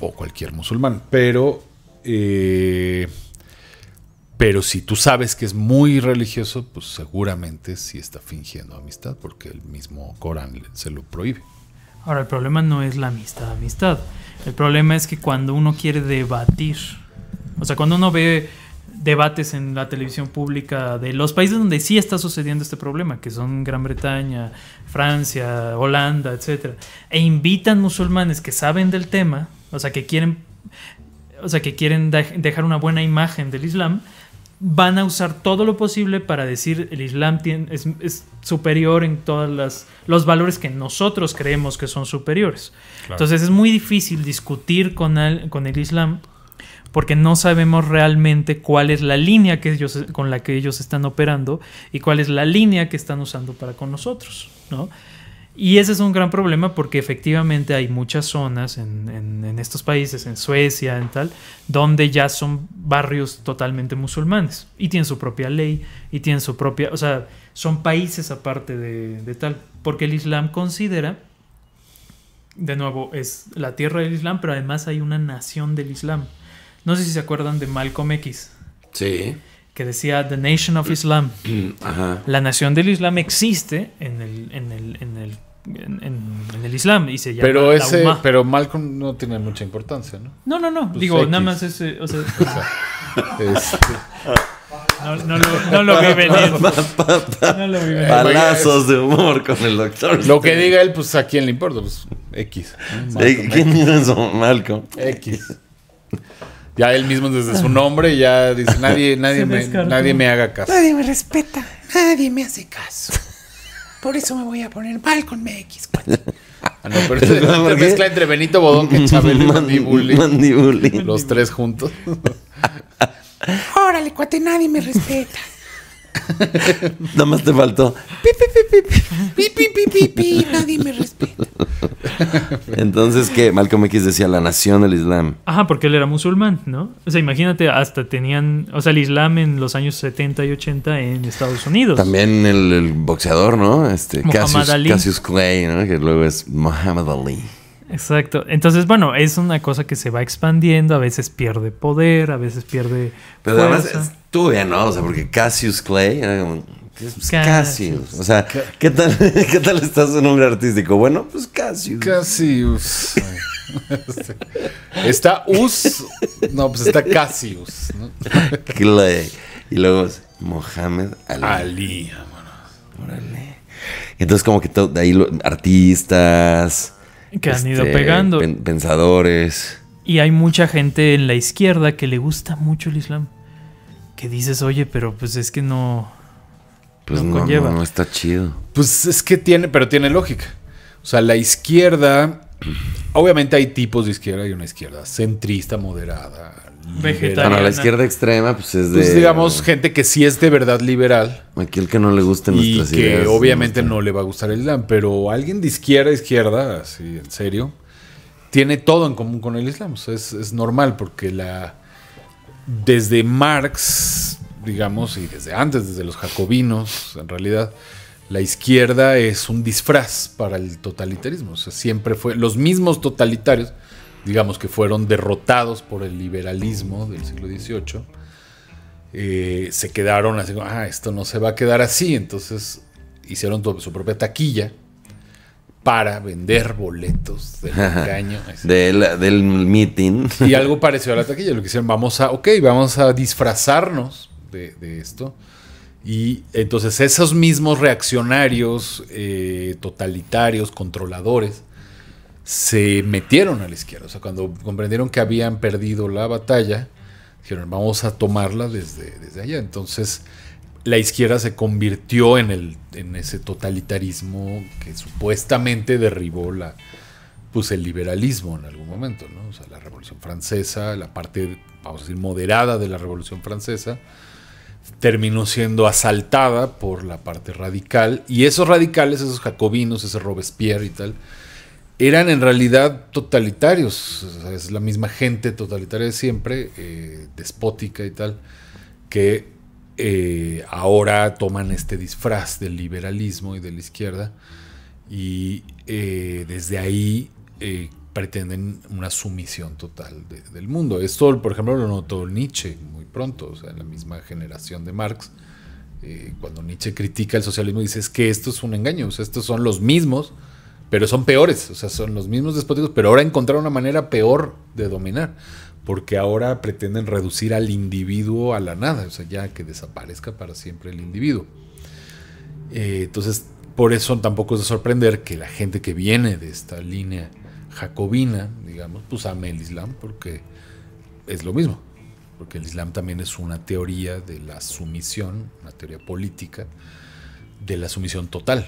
o cualquier musulmán. Pero, eh, pero si tú sabes que es muy religioso, pues seguramente sí está fingiendo amistad, porque el mismo Corán se lo prohíbe. Ahora, el problema no es la amistad, amistad. El problema es que cuando uno quiere debatir, o sea, cuando uno ve debates en la televisión pública de los países donde sí está sucediendo este problema, que son Gran Bretaña, Francia, Holanda, etc. E invitan musulmanes que saben del tema o sea, que quieren, o sea, que quieren dejar una buena imagen del Islam, van a usar todo lo posible para decir el Islam es, superior en todos los valores que nosotros creemos que son superiores. Entonces es muy difícil discutir con el, con el Islam porque no sabemos realmente cuál es la línea que ellos, con la que ellos están operando y cuál es la línea que están usando para con nosotros, ¿no? Y ese es un gran problema porque efectivamente hay muchas zonas en, estos países, en Suecia, en tal, donde ya son barrios totalmente musulmanes y tienen su propia ley y tienen su propia, o sea, son países aparte de, tal, porque el Islam considera, de nuevo, es la tierra del Islam, pero además hay una nación del Islam. No sé si se acuerdan de Malcolm X. Sí que decía The Nation of Islam. Ajá. La nación del Islam existe en el, en el, en el en, el Islam y se llama pero ese, Pero Malcolm no tiene mucha importancia, ¿no? No, no, no. Pues digo, nada más ese. Este. No, lo, no vi venir. No lo Palazos de humor con el doctor. Lo que diga él, pues a quién le importa, pues X. ¿Quién es eso? Malcolm. X. Ya él mismo desde su nombre ya dice, nadie, nadie, me, nadie me haga caso. Nadie me respeta, nadie me hace caso. Por eso me voy a poner mal con mx cuate. Ah, no, pero es mezcla entre Benito Bodón que Chabelo y Mandibuli. Mandibuli. Los tres juntos. Órale, cuate, nadie me respeta. Nada más te faltó. Pi, pi, pi, pi Pi, nadie me respeta. Entonces, ¿qué? Malcolm X decía la nación del Islam. Ajá, porque él era musulmán, ¿no? O sea, imagínate, hasta tenían. O sea, el Islam en los años 70 y 80 en Estados Unidos. También el, boxeador, ¿no? Este, Cassius, Clay, ¿no? Que luego es Muhammad Ali. Exacto. Entonces, bueno, es una cosa que se va expandiendo, a veces pierde poder, a veces pierde. Pero fuerza. además Tú ya ¿no? O sea, porque Cassius Clay era pues Cassius. O sea, ¿qué tal, ¿qué tal está su nombre artístico? Bueno, pues Cassius. Cassius. está Us. No, pues está Cassius. Clay. Y luego Mohammed Ali. Ali, Órale. Entonces, como que todo, de ahí artistas. Que han ido este, pegando. pensadores. Y hay mucha gente en la izquierda que le gusta mucho el Islam que dices, oye, pero pues es que no. Pues no, No, está chido. Pues es que tiene, pero tiene lógica. O sea, la izquierda Obviamente hay tipos de izquierda y una izquierda centrista, moderada, vegetariana. Bueno, la izquierda extrema pues es pues, de... Pues digamos, gente que sí es de verdad liberal. Aquel que no le guste nuestras ideas. Y que obviamente no, le va a gustar el Islam. Pero alguien de izquierda, izquierda, así en serio, tiene todo en común con el Islam. O sea, es normal porque la desde Marx, digamos, y desde antes, desde los jacobinos, en realidad, la izquierda es un disfraz para el totalitarismo. O sea, siempre fue los mismos totalitarios, digamos que fueron derrotados por el liberalismo del siglo XVIII, eh, se quedaron así, ah, esto no se va a quedar así, entonces hicieron su propia taquilla para vender boletos del engaño. del meeting. Y algo parecido a la taquilla. Lo que hicieron, vamos a, ok, vamos a disfrazarnos de, esto. Y entonces esos mismos reaccionarios, eh, totalitarios, controladores, se metieron a la izquierda. O sea, cuando comprendieron que habían perdido la batalla, dijeron, vamos a tomarla desde, desde allá. Entonces la izquierda se convirtió en, el, en ese totalitarismo que supuestamente derribó la, pues, el liberalismo en algún momento, ¿no? O sea, la Revolución Francesa, la parte, vamos a decir, moderada de la Revolución Francesa, terminó siendo asaltada por la parte radical. Y esos radicales, esos jacobinos, ese Robespierre y tal, eran en realidad totalitarios. es la misma gente totalitaria de siempre, eh, despótica y tal, que eh, ahora toman este disfraz del liberalismo y de la izquierda y eh, desde ahí eh, pretenden una sumisión total del mundo. Esto, por ejemplo, lo notó Nietzsche muy pronto, en la misma generación de Marx. cuando Nietzsche critica el socialismo, dice es que esto es un engaño, estos son los mismos, pero son peores, o sea, son los mismos despóticos, pero ahora encontraron una manera peor de dominar porque ahora pretenden reducir al individuo a la nada, o sea, ya que desaparezca para siempre el individuo. Eh, entonces, por eso tampoco es de sorprender que la gente que viene de esta línea jacobina, digamos, pues ame el Islam, porque es lo mismo, porque el Islam también es una teoría de la sumisión, una teoría política, de la sumisión total,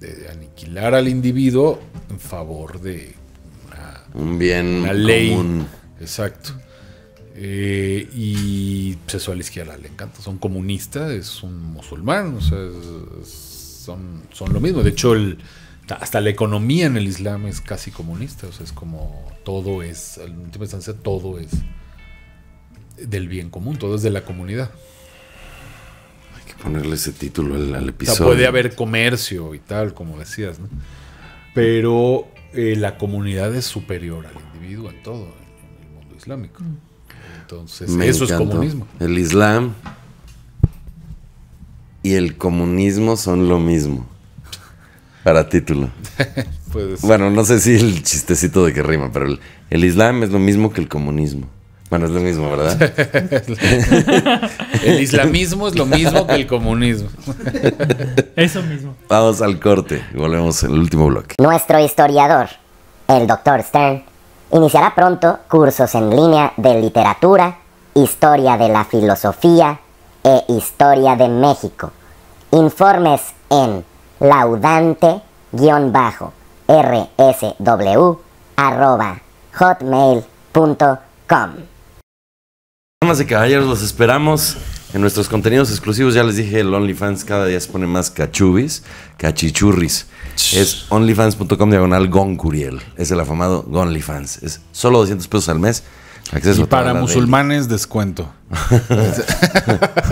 de, aniquilar al individuo en favor de un bien ley común. Exacto. Eh, y pues a la izquierda le encanta. Son comunistas, es un musulmán, o sea, son, son lo mismo. De hecho, el, hasta la economía en el Islam es casi comunista. O sea, es como todo es, en última instancia, todo es del bien común, todo es de la comunidad. Hay que ponerle ese título al, episodio. O sea, puede haber comercio y tal, como decías, ¿no? Pero eh, la comunidad es superior al individuo en todo. ¿eh? Mm. Entonces, eso es comunismo. El Islam y el comunismo son lo mismo. Para título. Bueno, no sé si el chistecito de que rima, pero el, Islam es lo mismo que el comunismo. Bueno, es lo mismo, ¿verdad? el islamismo es lo mismo que el comunismo. Eso mismo. Vamos al corte y volvemos al último bloque. Nuestro historiador, el doctor Stern Iniciará pronto cursos en línea de literatura, historia de la filosofía e historia de México. Informes en laudante-rsw.hotmail.com. Damas y caballeros, los esperamos en nuestros contenidos exclusivos, ya les dije, el OnlyFans cada día se pone más cachubis, cachichurris. Es onlyfans.com diagonal Goncuriel. Es el afamado OnlyFans. Es solo 200 pesos al mes. Acceso y para musulmanes, descuento.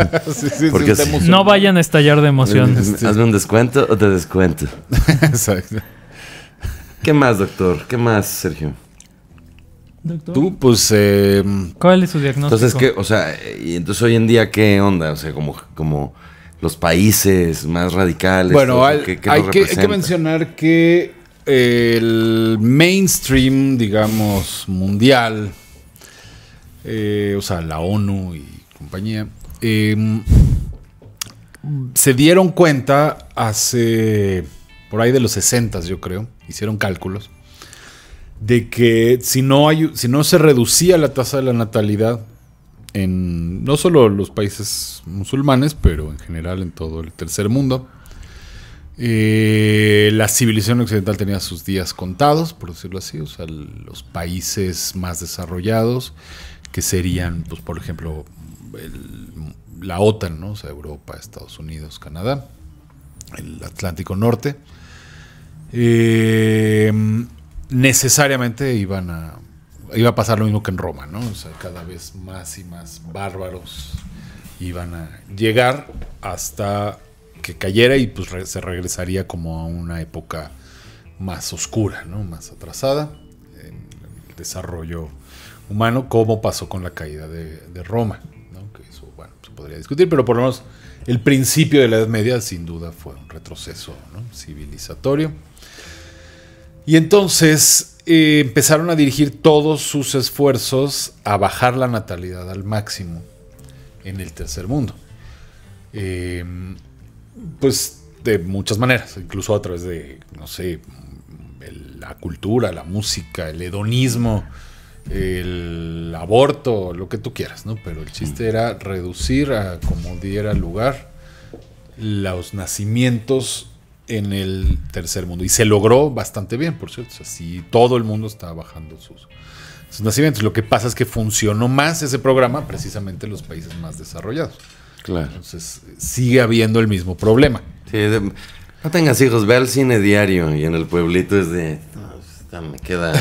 no vayan a estallar de emoción. Hazme un descuento o te descuento. Exacto. ¿Qué más, doctor? ¿Qué más, Sergio? Tú, pues... Em, ¿Cuál es su diagnóstico? Entonces, o sea, y entonces hoy en día, ¿qué onda? O sea, como... como los países más radicales. Bueno, hay, que, mencionar que el mainstream, digamos, mundial, eh, o sea, la ONU y compañía, em, se dieron cuenta hace, por ahí de los 60, yo creo, hicieron cálculos, de que si no, hay, si no se reducía la tasa de la natalidad en no solo los países musulmanes, pero en general en todo el tercer mundo, eh, la civilización occidental tenía sus días contados, por decirlo así, o sea, los países más desarrollados, que serían, pues, por ejemplo, la OTAN, ¿no? o sea, Europa, Estados Unidos, Canadá, el Atlántico Norte. Eh, necesariamente iban a iba a pasar lo mismo que en Roma, ¿no? sea, cada vez más y más bárbaros iban a llegar hasta que cayera y pues se regresaría como a una época más oscura, ¿no? Más atrasada en el desarrollo humano, como pasó con la caída de, Roma, ¿no? Que eso, bueno, se podría discutir, pero por lo menos el principio de la Edad Media sin duda fue un retroceso civilizatorio. Y entonces eh, empezaron a dirigir todos sus esfuerzos a bajar la natalidad al máximo en el tercer mundo. Em, pues de muchas maneras, incluso a través de, no sé, la cultura, la música, el hedonismo, el aborto, lo que tú quieras, ¿no? Pero el chiste mm. era reducir a como diera lugar los nacimientos en el tercer mundo. Y se logró bastante bien, por cierto. Así todo el mundo está bajando sus, nacimientos. Lo que pasa es que funcionó más ese programa precisamente en los países más desarrollados. Claro. Entonces sigue habiendo el mismo problema. no tengas hijos, ve al cine diario y en el pueblito es de... me queda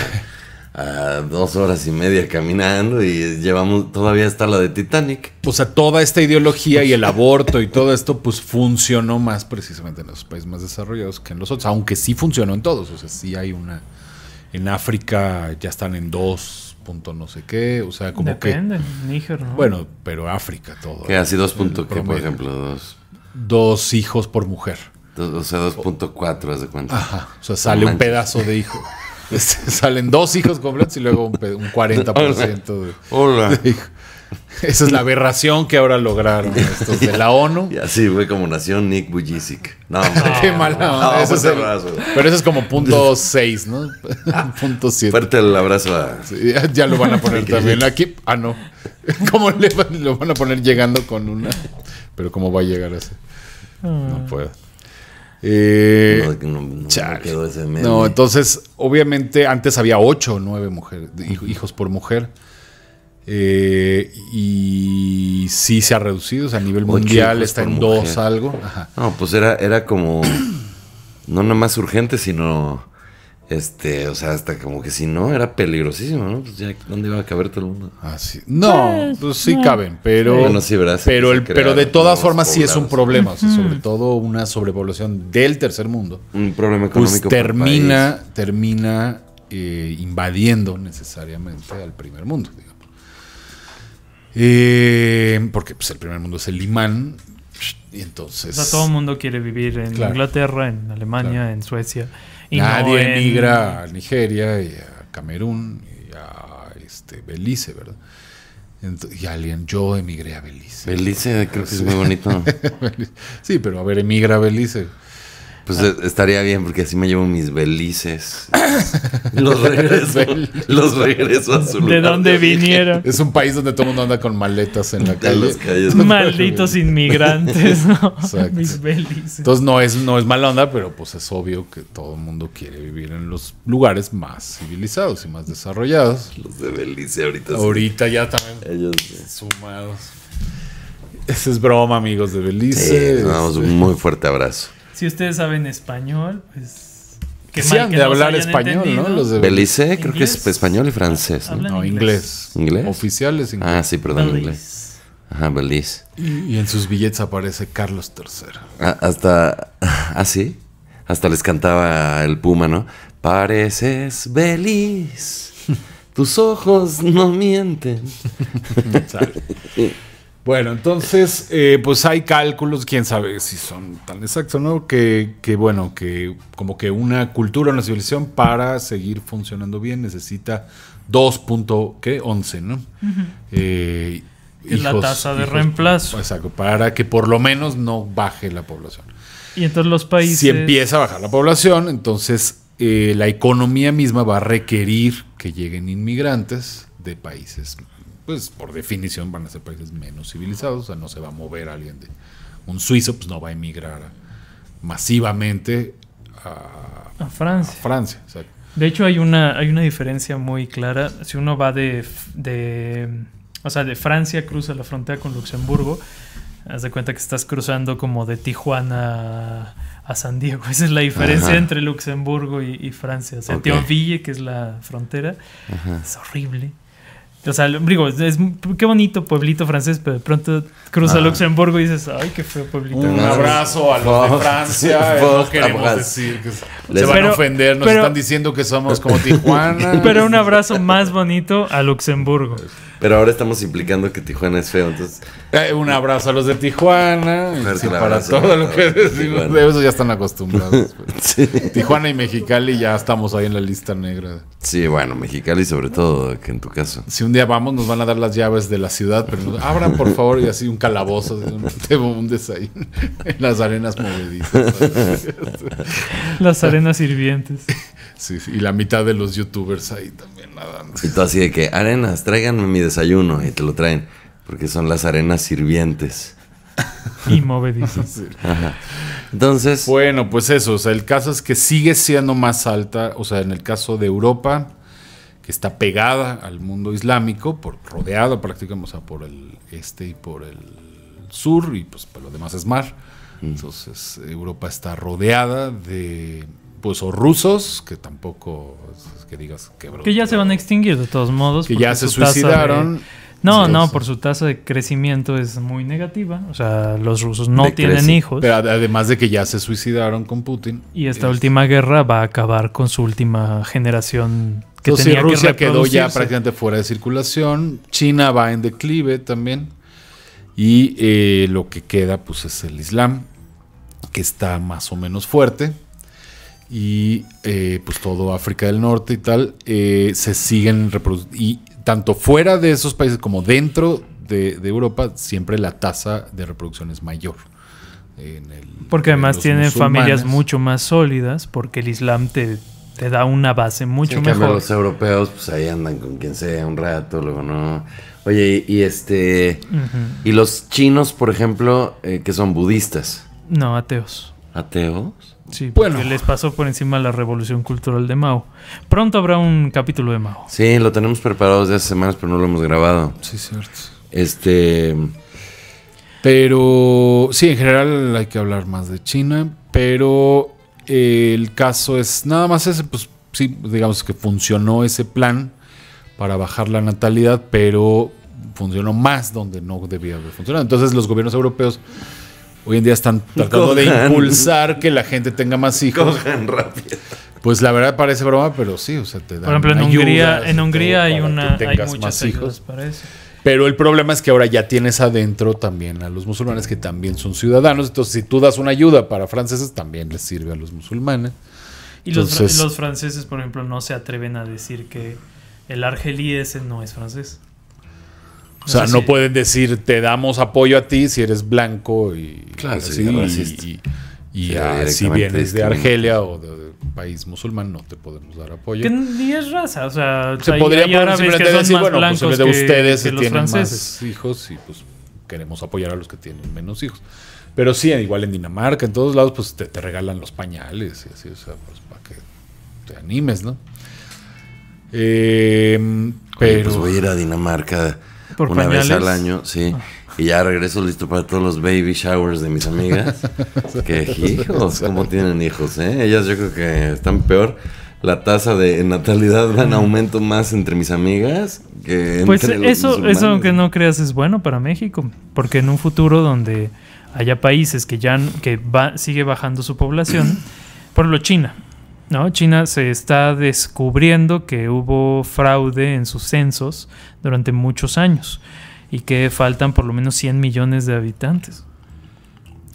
a dos horas y media caminando y llevamos todavía está la de Titanic. O sea, toda esta ideología y el aborto y todo esto, pues funcionó más precisamente en los países más desarrollados que en los otros, aunque sí funcionó en todos, o sea, sí hay una... En África ya están en dos punto no sé qué, o sea, como que... Níger, ¿no? Bueno, pero África todo. ¿Qué así dos punto qué, por ejemplo? Dos. dos hijos por mujer. O sea, 2.4, haz de cuenta. Ajá. O sea, sale un pedazo de hijo. Este, salen dos hijos completos y luego un, 40%. De, Hola. esa es la aberración que ahora lograron estos de la ONU. Y así fue como nació Nick Bujicic. No, qué mala pues pero eso es como punto 6, ¿no? punto 7. Fuerte el abrazo a... ya, lo van a poner también aquí. Ah, no. ¿Cómo lo van a poner llegando con una? Pero ¿cómo va a llegar así No ah. puedo no, entonces, obviamente, antes había ocho o nueve hijos por mujer. Eh, y sí se ha reducido, o sea, a nivel mundial está en dos algo. No, pues era, era como no nada más urgente, sino este, o sea, hasta como que si no, era peligrosísimo, ¿no? Pues ya, ¿dónde iba a caber todo el mundo? Ah, sí. No, pues, pues sí caben, pero. pero, de todas formas sí es un problema. sobre todo una sobrepoblación del tercer mundo. Un problema pues económico. Pues termina, termina eh, invadiendo necesariamente al primer mundo, digamos. Eh, porque pues, el primer mundo es el imán. Y entonces. O sea, todo el mundo quiere vivir en Inglaterra, en Alemania, en Suecia. Nadie emigra a Nigeria y a Camerún y a este, Belice, ¿verdad? y alguien, yo emigré a Belice. Belice, creo que es muy bonito. sí, pero a ver, emigra a Belice. Pues eh, estaría bien porque así me llevo mis belices. los regreso. los a su lugar. ¿De dónde vinieron? Es un país donde todo el mundo anda con maletas en la calle. Malditos inmigrantes, ¿no? Mis belices. Entonces no es, no es mala onda, pero pues es obvio que todo el mundo quiere vivir en los lugares más civilizados y más desarrollados. Los de Belice ahorita. Ahorita ya también. Ellos sumados. Esa es broma, amigos de Belice. Sí, damos un este, muy fuerte abrazo si ustedes saben español, pues. Que sí, de hablar español, ¿no? Los Belice, creo que es español y francés. No, no inglés. inglés. Oficiales ah, inglés. Ah, sí, perdón, inglés. Ajá, Belice. Y, en sus billetes aparece Carlos III. Ah, hasta. Ah, sí. Hasta les cantaba el Puma, ¿no? Pareces Belice. Tus ojos no mienten. Bueno, entonces, eh, pues hay cálculos, quién sabe si son tan exactos, ¿no? Que, que, bueno, que como que una cultura, una civilización para seguir funcionando bien necesita 2.11, ¿no? Once, ¿no? Eh, la tasa de reemplazo. Exacto, para que por lo menos no baje la población. Y entonces los países... Si empieza a bajar la población, entonces eh, la economía misma va a requerir que lleguen inmigrantes de países pues por definición van a ser países menos civilizados, o sea, no se va a mover alguien de... Un suizo pues no va a emigrar masivamente a, Francia. Francia De hecho hay una, hay una diferencia muy clara. Si uno va de, de, o sea, de Francia, cruza la frontera con Luxemburgo, haz de cuenta que estás cruzando como de Tijuana a San Diego. Esa es la diferencia entre Luxemburgo y, Francia. O sea, que es la frontera, es horrible. O sea, digo, es, qué bonito pueblito francés, pero de pronto cruza ah. Luxemburgo y dices, ay, qué feo pueblito. Un abrazo a los de Francia, no queremos decir se van a ofender, nos están diciendo que somos como Tijuana. Pero un abrazo más bonito a Luxemburgo. Pero ahora estamos implicando que Tijuana es feo, entonces. Eh, un abrazo a los de Tijuana. para todo lo que decimos. De eso ya están acostumbrados. Tijuana y Mexicali ya estamos ahí en la lista negra. Sí, bueno, Mexicali sobre todo, que en tu caso. Si un día vamos, nos van a dar las llaves de la ciudad, pero abran por favor y así un calabozo, te un desayuno en las arenas movedizas. Las arenas sirvientes. Sí, y la mitad de los youtubers ahí también nadando. Y tú así de que, arenas, tráiganme mi desayuno. Y te lo traen. Porque son las arenas sirvientes. Y Entonces. Bueno, pues eso. O sea, el caso es que sigue siendo más alta. O sea, en el caso de Europa, que está pegada al mundo islámico, por, rodeada prácticamente por el este y por el sur, y pues, pues lo demás es mar. Mm. Entonces, Europa está rodeada de pues O rusos, que tampoco que digas que Que ya se van a extinguir de todos modos. Que ya se suicidaron. No, no, por su tasa de crecimiento es muy negativa. O sea, los rusos no tienen hijos. Pero además de que ya se suicidaron con Putin. Y esta última guerra va a acabar con su última generación que Entonces, Rusia quedó ya prácticamente fuera de circulación. China va en declive también. Y eh, lo que queda pues es el Islam, que está más o menos fuerte y eh, pues todo África del Norte y tal, eh, se siguen reproduciendo. Y tanto fuera de esos países como dentro de, Europa, siempre la tasa de reproducción es mayor. porque además tienen familias mucho más sólidas, porque el Islam te, te da una base mucho mejor. los europeos, pues ahí andan con quien sea un rato, luego no. Oye, y, este. Y los chinos, por ejemplo, eh, que son budistas. No, ateos. ¿Ateos? Sí, bueno. les pasó por encima la revolución cultural de Mao. Pronto habrá un capítulo de Mao. Sí, lo tenemos preparado desde hace semanas, pero no lo hemos grabado. Sí, cierto. Este. Pero sí, en general hay que hablar más de China, pero eh, el caso es nada más ese, pues sí, digamos que funcionó ese plan para bajar la natalidad, pero funcionó más donde no debía haber funcionado. Entonces los gobiernos europeos Hoy en día están tratando de impulsar que la gente tenga más hijos. rápido. Pues la verdad parece broma, pero sí, o sea, te Por ejemplo, en Hungría, en Hungría hay una hay muchas más hijos. Pero el problema es que ahora ya tienes adentro también a los musulmanes que también son ciudadanos. Entonces, si tú das una ayuda para franceses, también les sirve a los musulmanes. Y los, los franceses, por ejemplo, no se atreven a decir que el argelí ese no es francés. O sea, ah, no pueden decir, te damos apoyo a ti si eres blanco y y, si vienes de Argelia pues o de, país musulmán, no te podemos dar apoyo. Ni es raza, o sea, se podría poner simplemente decir, bueno, pues de ustedes que tienen más hijos y pues queremos apoyar a los que tienen menos hijos. Pero sí, igual en Dinamarca, en todos lados, pues te, regalan los pañales y así, o sea, pues, para que te animes, ¿no? Em, pero... pues voy a ir a Dinamarca una vez al año, sí. Y ya regreso listo para todos los baby showers de mis amigas. que hijos, cómo tienen hijos, ¿eh? Ellas yo creo que están peor. La tasa de natalidad va en aumento más entre mis amigas que entre Pues eso, eso aunque no creas es bueno para México, porque en un futuro donde haya países que ya que va, sigue bajando su población, por lo China, ¿no? China se está descubriendo que hubo fraude en sus censos durante muchos años y que faltan por lo menos 100 millones de habitantes.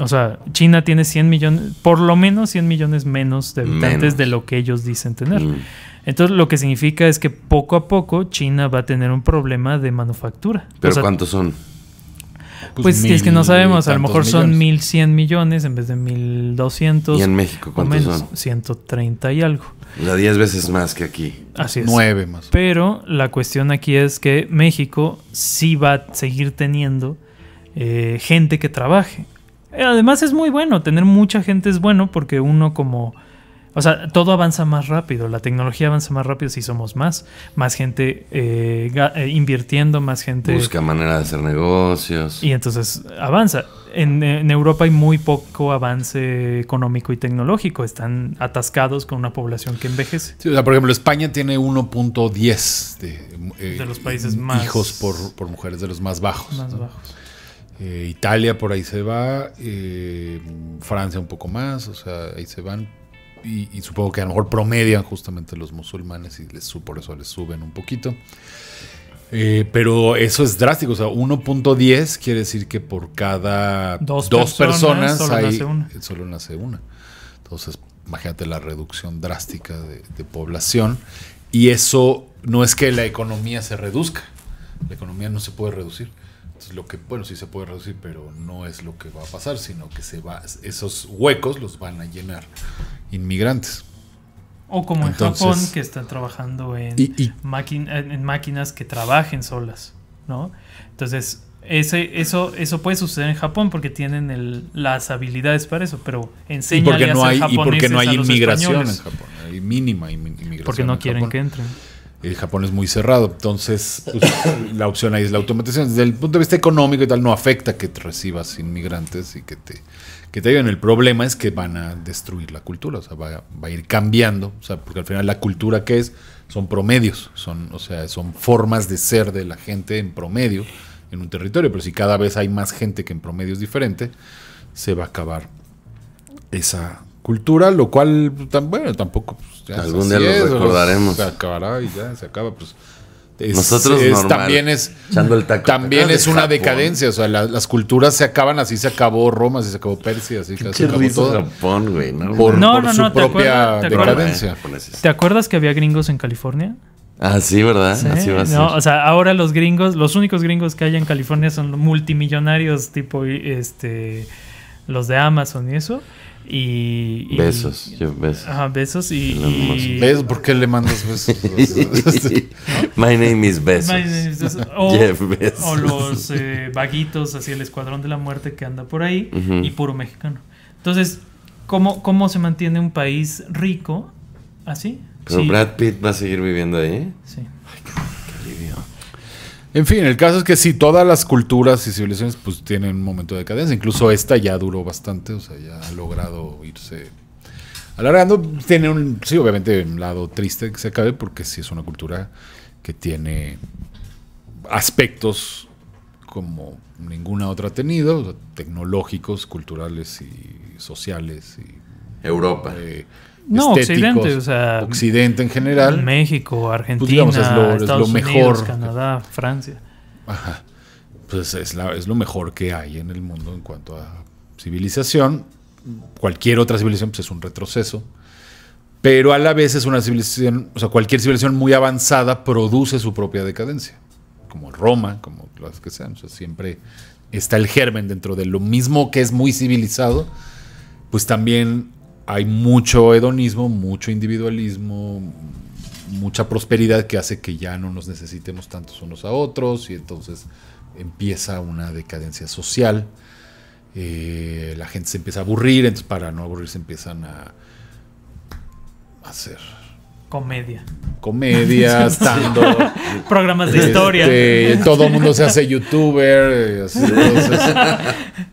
O sea, China tiene 100 millones, por lo menos 100 millones menos de habitantes de lo que ellos dicen tener. Mm. Entonces, lo que significa es que poco a poco China va a tener un problema de manufactura. ¿Pero cuántos son? Pues, pues, es que no sabemos, a lo mejor son 1100 millones en vez de 1200. ¿Y en México cuántos menos, 130 y algo. O sea, 10 veces más que aquí. Así es. 9 más. Pero la cuestión aquí es que México sí va a seguir teniendo eh, gente que trabaje. Eh, además es muy bueno, tener mucha gente es bueno porque uno como o sea, todo avanza más rápido, la tecnología avanza más rápido si somos más, más gente eh, eh, invirtiendo, más gente... Busca manera de hacer negocios. Y entonces avanza. En, Europa hay muy poco avance económico y tecnológico, están atascados con una población que envejece. o sea, por ejemplo, España tiene 1.10 eh, de, los países más... Hijos por, mujeres de los más bajos. Más bajos. Italia por ahí se va, Francia un poco más, o sea, ahí se van, y, supongo que a lo mejor promedian justamente los musulmanes y les, por eso les suben un poquito. Eh, pero eso es drástico, o sea, 1.10 quiere decir que por cada dos, personas, solo, nace una. Entonces, imagínate la reducción drástica de, población. Y eso no es que la economía se reduzca, la economía no se puede reducir. Entonces, lo que, bueno, sí se puede reducir, pero no es lo que va a pasar, sino que se va, esos huecos los van a llenar inmigrantes. O como en Japón, que están trabajando en, en máquinas que trabajen solas, ¿no? Entonces, ese, eso, eso puede suceder en Japón porque tienen el, las habilidades para eso, pero enseñan no a Y porque no hay inmigración en Japón, hay mínima inmigración. Porque no quieren que entren. El Japón es muy cerrado. Entonces, pues, la opción ahí es la automatización. Desde el punto de vista económico y tal, no afecta que te recibas inmigrantes y que te, que El problema es que van a destruir la cultura, o sea, va, a ir cambiando, o sea, porque al final la cultura que es son promedios, son, o sea, son formas de ser de la gente en promedio en un territorio, pero si cada vez hay más gente que en promedio es diferente, se va a acabar esa cultura, lo cual, bueno, tampoco Algún día los recordaremos. Se acabará y ya se acaba, pues. Nosotros normal, también es el también es una decadencia, o sea, las culturas se acaban, así se acabó Roma, así se acabó Persia, así se acabó todo. Japón, güey, ¿no? Por, no, su propia decadencia. Pues, ¿Te acuerdas que había gringos en California? Ah, sí, ¿verdad? Sí, Así va a ser. No, o sea, ahora los gringos, los únicos gringos que hay en California son multimillonarios tipo este los de Amazon y eso. Y, besos, yo besos. Ajá, besos y, por qué le mandas besos? My name is Besos. besos. O, los eh, vaguitos hacia el Escuadrón de la Muerte que anda por ahí y puro mexicano. Entonces, ¿cómo, ¿cómo se mantiene un país rico así? Pero Brad Pitt va a seguir viviendo ahí. Sí. En fin, el caso es que sí, todas las culturas y civilizaciones pues tienen un momento de decadencia. Incluso esta ya duró bastante, o sea, ya ha logrado irse alargando. Tiene un, sí, obviamente un lado triste que se acabe porque sí es una cultura que tiene aspectos como ninguna otra ha tenido, tecnológicos, culturales y sociales. Y, Europa. Eh, no, Occidente, o sea. Occidente en general. México, pues, Argentina, lo, Estados Unidos, Canadá, Francia. Ajá. Pues es, lo mejor que hay en el mundo en cuanto a civilización. Cualquier otra civilización pues, es un retroceso. Pero a la vez es una civilización, o sea, cualquier civilización muy avanzada produce su propia decadencia. Como Roma, como las que sean. siempre está el germen dentro de lo mismo que es muy civilizado. Pues también hay mucho hedonismo, mucho individualismo, mucha prosperidad que hace que ya no nos necesitemos tantos unos a otros y entonces empieza una decadencia social. Eh, la gente se empieza a aburrir, entonces para no aburrir se empiezan a hacer Comedia. Comedia, estando. Programas de historia historia. Este, todo el mundo se hace youtuber. Eh,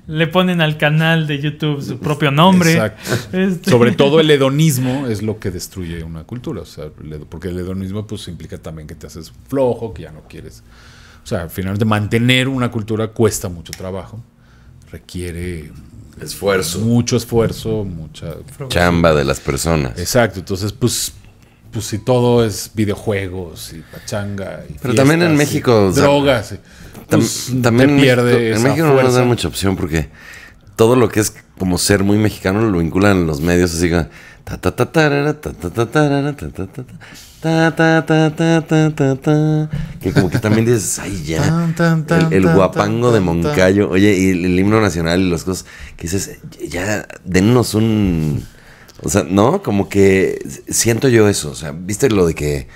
Le ponen al canal de YouTube su propio nombre. Exacto. Este. Sobre todo el hedonismo es lo que destruye una cultura. O sea, porque el hedonismo pues implica también que te haces flojo, que ya no quieres. O sea, finalmente mantener una cultura cuesta mucho trabajo. Requiere esfuerzo. Mucho esfuerzo, mucha chamba de las personas. Exacto, entonces pues pues si todo es videojuegos y pachanga. Y Pero también en México. drogas. también te pierde en México, en México no nos mucha opción porque todo lo que es como ser muy mexicano lo vinculan los medios así que. Que como que también dices, ay ya, el, guapango de Moncayo, oye, y el, himno nacional y las cosas, que dices, ya, dennos un o sea, no, como que siento yo eso. O sea, viste lo de que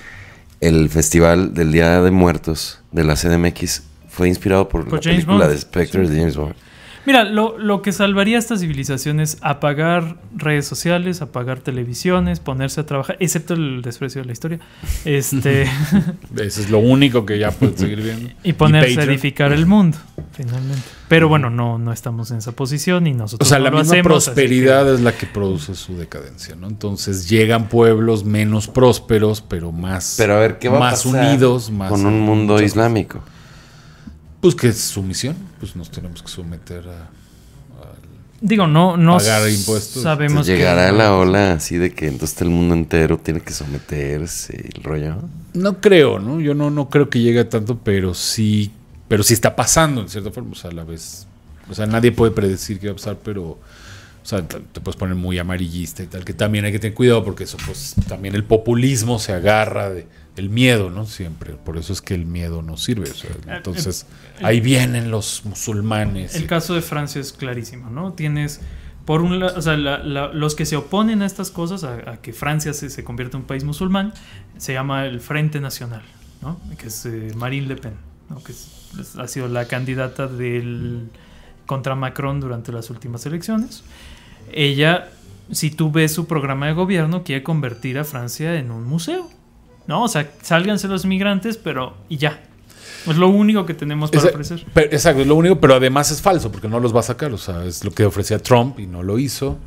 el festival del Día de Muertos de la CDMX fue inspirado por, la película de Spectre de James Bond. Mira, lo, que salvaría a esta civilización es apagar redes sociales, apagar televisiones, ponerse a trabajar, excepto el desprecio de la historia. Este... es lo único que ya puede seguir viendo. Y ponerse a edificar el mundo, finalmente. Pero bueno, no, no estamos en esa posición y nosotros. O sea, la misma prosperidad es la que produce su decadencia, ¿no? Entonces llegan pueblos menos prósperos, pero más, unidos, más. Con un mundo islámico. Pues que es su misión pues nos tenemos que someter a... Digo, no, no pagar impuestos. sabemos. ¿Llegará la ola así de que entonces el mundo entero tiene que someterse el rollo? No creo, ¿no? Yo no, no creo que llegue tanto, pero sí, pero sí está pasando, en cierta forma. O sea, a la vez. O sea, nadie puede predecir qué va a pasar, pero. O sea, te puedes poner muy amarillista y tal, que también hay que tener cuidado porque eso, pues, también el populismo se agarra de el miedo, ¿no? Siempre. Por eso es que el miedo no sirve. Eh, entonces, eh, eh, ahí vienen los musulmanes. El caso de Francia es clarísimo, ¿no? Tienes, por un lado, o sea, los que se oponen a estas cosas, a, que Francia se, convierta en un país musulmán, se llama el Frente Nacional, ¿no? Que es Marine Le Pen, ¿no? Que ha sido la candidata del contra Macron durante las últimas elecciones. Ella, si tú ves su programa de gobierno, quiere convertir a Francia en un museo ¿no? O sea, sálganse los migrantes, pero y ya. Es lo único que tenemos para ofrecer. exacto, es lo único, pero además es falso porque no los va a sacar. O sea, es lo que ofrecía Trump y no lo hizo.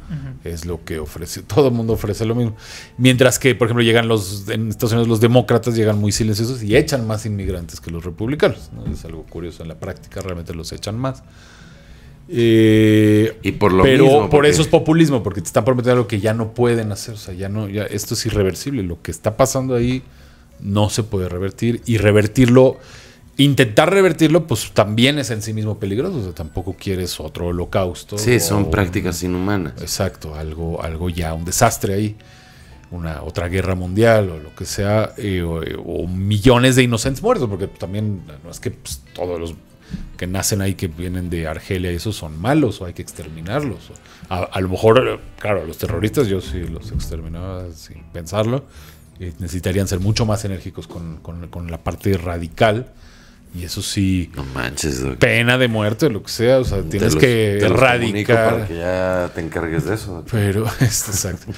Es lo que ofrece, todo el mundo ofrece lo mismo. Mientras que, por ejemplo, llegan los, en Estados Unidos los demócratas llegan muy silenciosos y echan más inmigrantes que los republicanos. Es algo curioso en la práctica, realmente los echan más. Eh, y por lo pero por eso es populismo, porque te están prometiendo algo que ya no pueden hacer. O sea, ya no, ya, esto es irreversible. Lo que está pasando ahí no se puede revertir. Y revertirlo, intentar revertirlo, pues también es en sí mismo peligroso. O sea, tampoco quieres otro holocausto. Sí, son prácticas inhumanas. Exacto, algo, algo ya, un desastre ahí. Una otra guerra mundial o lo que sea, eh, eh, o, millones de inocentes muertos, porque también no es que pues, todos los que nacen ahí, que vienen de Argelia, esos son malos o hay que exterminarlos. A, lo mejor, claro, los terroristas yo sí los exterminaba sin pensarlo. necesitarían ser mucho más enérgicos con, con, la parte radical. Y eso sí, no manches, pena de muerte, lo que sea. O sea, tienes que erradicar. Para que ya te encargues de eso. Pero, exacto.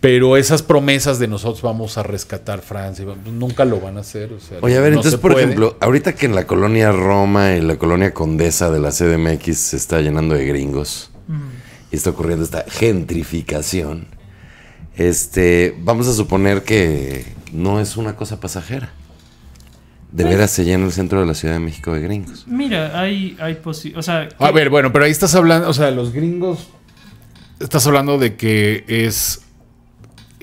Pero esas promesas de nosotros vamos a rescatar Francia, pues, nunca lo van a hacer. O Oye, a ver, entonces, por ejemplo, ahorita que en la colonia Roma y la colonia Condesa de la CDMX se está llenando de gringos mm. y está ocurriendo esta gentrificación, este, vamos a suponer que no es una cosa pasajera. De pues veras se llena el centro de la Ciudad de México de gringos. Mira, hay, hay posibilidades. O sea, a ver, bueno, pero ahí estás hablando, o sea, los gringos, estás hablando de que es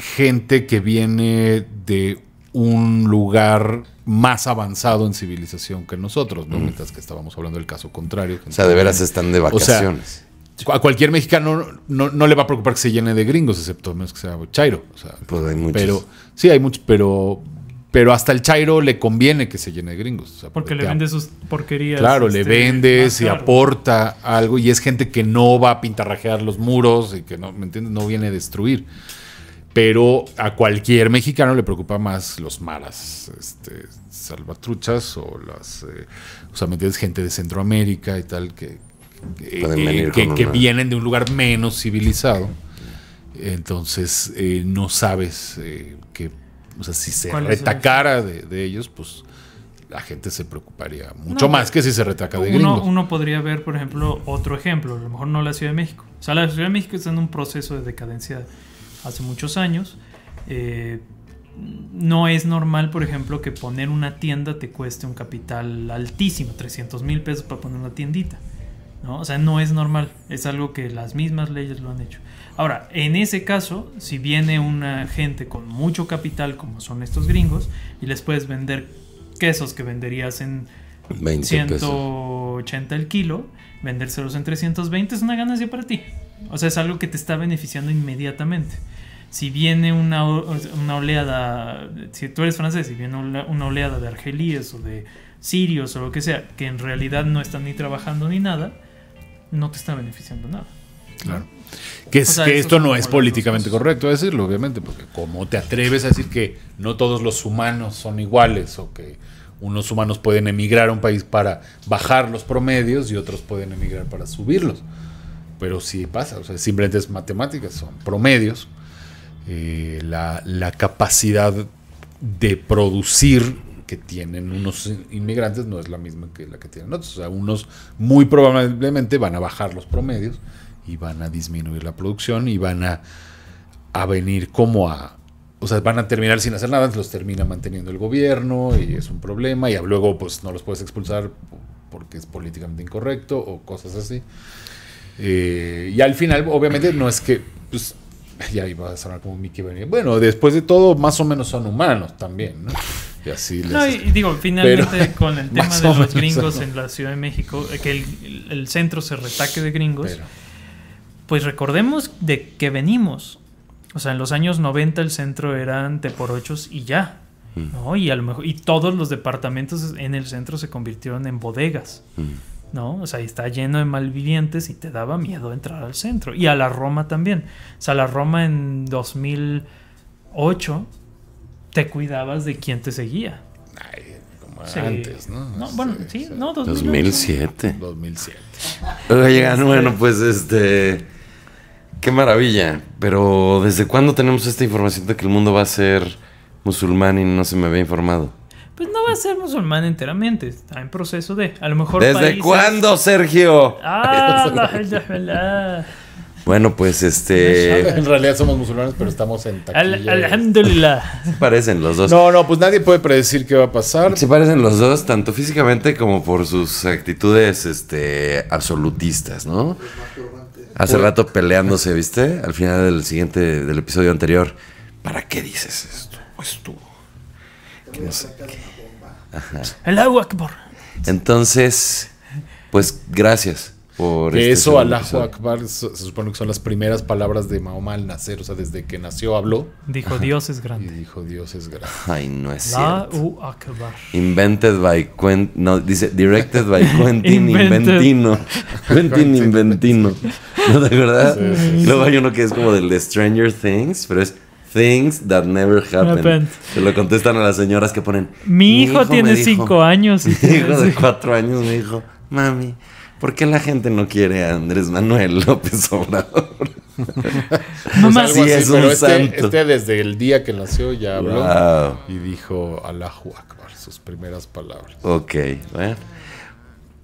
gente que viene de un lugar más avanzado en civilización que nosotros, mm. Mientras que estábamos hablando del caso contrario. O sea, de veras están de vacaciones. a cualquier mexicano no, le va a preocupar que se llene de gringos, excepto menos que sea Chairo. Pues pero, sí, hay muchos, pero pero hasta el Chairo le conviene que se llene de gringos. porque, le vende sus porquerías. Claro, le este, vende, y aporta algo y es gente que no va a pintarrajear los muros y que no, ¿me entiendes? No viene a destruir pero a cualquier mexicano le preocupa más los maras, este, salvatruchas o las, eh, o sea, ¿me Gente de Centroamérica y tal, que, eh, vienen de un lugar menos civilizado. Entonces, eh, no sabes que, o sea, si se retacara de, ellos, pues la gente se preocuparía mucho más que si se retaca de ellos. Uno podría ver, por ejemplo, otro ejemplo, a lo mejor no la Ciudad de México. O sea, la Ciudad de México está en un proceso de decadencia hace muchos años. Eh, no es normal, por ejemplo, que poner una tienda te cueste un capital altísimo, 300 mil pesos para poner una tiendita. ¿no? O sea, no es normal, es algo que las mismas leyes lo han hecho. Ahora, en ese caso, si viene una gente con mucho capital, como son estos gringos, y les puedes vender quesos que venderías en 180 el kilo, vendérselos en 320 es una ganancia para ti. O sea, es algo que te está beneficiando inmediatamente. Si viene una, oleada, si tú eres francés, si viene una oleada de argelíes o de sirios o lo que sea, que en realidad no están ni trabajando ni nada, no te está beneficiando nada. Claro. Que, es, que esto no es políticamente correcto decirlo, obviamente, porque como te atreves a decir que no todos los humanos son iguales o que unos humanos pueden emigrar a un país para bajar los promedios y otros pueden emigrar para subirlos. Pero sí pasa, o sea, simplemente es matemática, son promedios. Eh, la, capacidad de producir que tienen unos inmigrantes no es la misma que la que tienen otros. O sea, unos muy probablemente van a bajar los promedios y van a disminuir la producción y van a venir como a o sea, van a terminar sin hacer nada, los termina manteniendo el gobierno y es un problema y luego pues no los puedes expulsar porque es políticamente incorrecto o cosas así. Eh, y al final, obviamente, no es que, pues, ya iba a sonar como Mickey Bueno, después de todo, más o menos son humanos también, ¿no? Y así les... No, y digo, finalmente con el tema de los gringos en la Ciudad de México, eh, que el, centro se retaque de gringos, pues recordemos de que venimos. O sea, en los años 90 el centro eran ochos y ya. Mm. ¿no? Y a lo mejor, y todos los departamentos en el centro se convirtieron en bodegas. Mm. ¿No? O sea, está lleno de malvivientes y te daba miedo entrar al centro. Y a la Roma también. O sea, la Roma en 2008 te cuidabas de quién te seguía. Ay, como antes, ¿no? bueno, sí, no, 2007. 2007. Este, bueno, pues este Qué maravilla. Pero ¿desde cuándo tenemos esta información de que el mundo va a ser musulmán y no se me había informado? Pues no va a ser musulmán enteramente, está en proceso de. A lo mejor. ¿Desde cuándo, Sergio? Ah, la Bueno, pues este. En realidad somos musulmanes, pero estamos en taquilla. Alhamdulillah. Se parecen los dos. No, no, pues nadie puede predecir qué va a pasar. Se parecen los dos, tanto físicamente como por sus actitudes este, absolutistas, ¿no? Pues Hace rato peleándose, ¿viste? Al final del siguiente, del episodio anterior. ¿Para qué dices esto? Pues tú. Que sé El agua, borra. Entonces, pues gracias que este eso, Allahu Akbar, se, supone que son las primeras palabras de Mahoma al nacer. O sea, desde que nació habló. Dijo, Dios es grande. dijo, Dios es grande. Ay, no es cierto. Akbar. Invented by Quentin. No, dice, directed by Quentin Inventino. Quentin Inventino. ¿No de verdad? Luego hay uno que es como del Stranger Things, pero es things that never happen. Se lo contestan a las señoras que ponen. Mi hijo, tiene cinco años. mi hijo de cuatro años me dijo, mami, ¿Por qué la gente no quiere a Andrés Manuel López Obrador? no pues más. es un este, santo. Este desde el día que nació ya habló y dijo Allahu sus primeras palabras. Ok,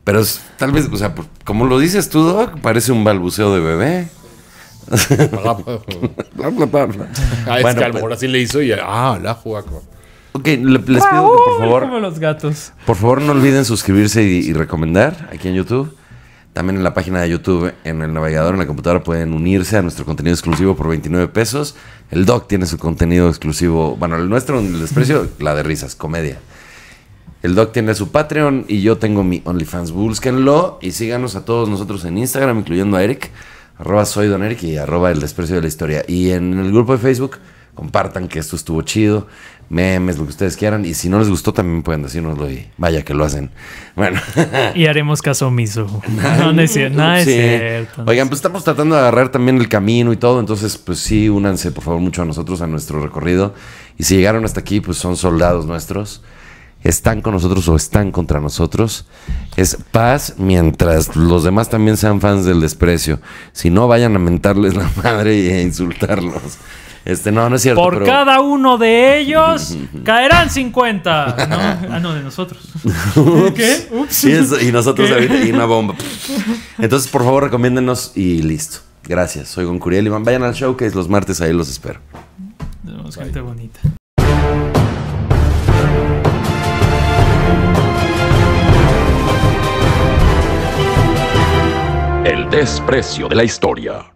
Pero tal vez, o sea, como lo dices tú, Doc, parece un balbuceo de bebé. ah, es que que pues- así le hizo y ah, la Ok, les pido que por favor. Como los gatos. Por favor, no olviden suscribirse y recomendar aquí en YouTube. También en la página de YouTube, en el navegador, en la computadora, pueden unirse a nuestro contenido exclusivo por 29 pesos. El Doc tiene su contenido exclusivo. Bueno, el nuestro, el desprecio, la de risas, comedia. El Doc tiene su Patreon y yo tengo mi OnlyFans. Búsquenlo y síganos a todos nosotros en Instagram, incluyendo a Eric. Arroba soy Don Eric y arroba el desprecio de la historia. Y en el grupo de Facebook, compartan que esto estuvo chido memes, lo que ustedes quieran. Y si no les gustó, también pueden decirnoslo y vaya que lo hacen. Bueno. y haremos caso omiso. no, no es Oigan, pues estamos tratando de agarrar también el camino y todo. Entonces, pues sí, únanse por favor mucho a nosotros, a nuestro recorrido. Y si llegaron hasta aquí, pues son soldados nuestros. Están con nosotros o están contra nosotros. Es paz mientras los demás también sean fans del desprecio. Si no, vayan a mentarles la madre e insultarlos. Este, no, no es cierto. Por cada uno de ellos caerán 50. Ah, no, de nosotros. Y, nosotros y una bomba. Entonces, por favor, recomiéndenos y listo. Gracias. Soy Goncuriel Iván. Vayan al show que es los martes, ahí los espero. gente bonita. El desprecio de la historia.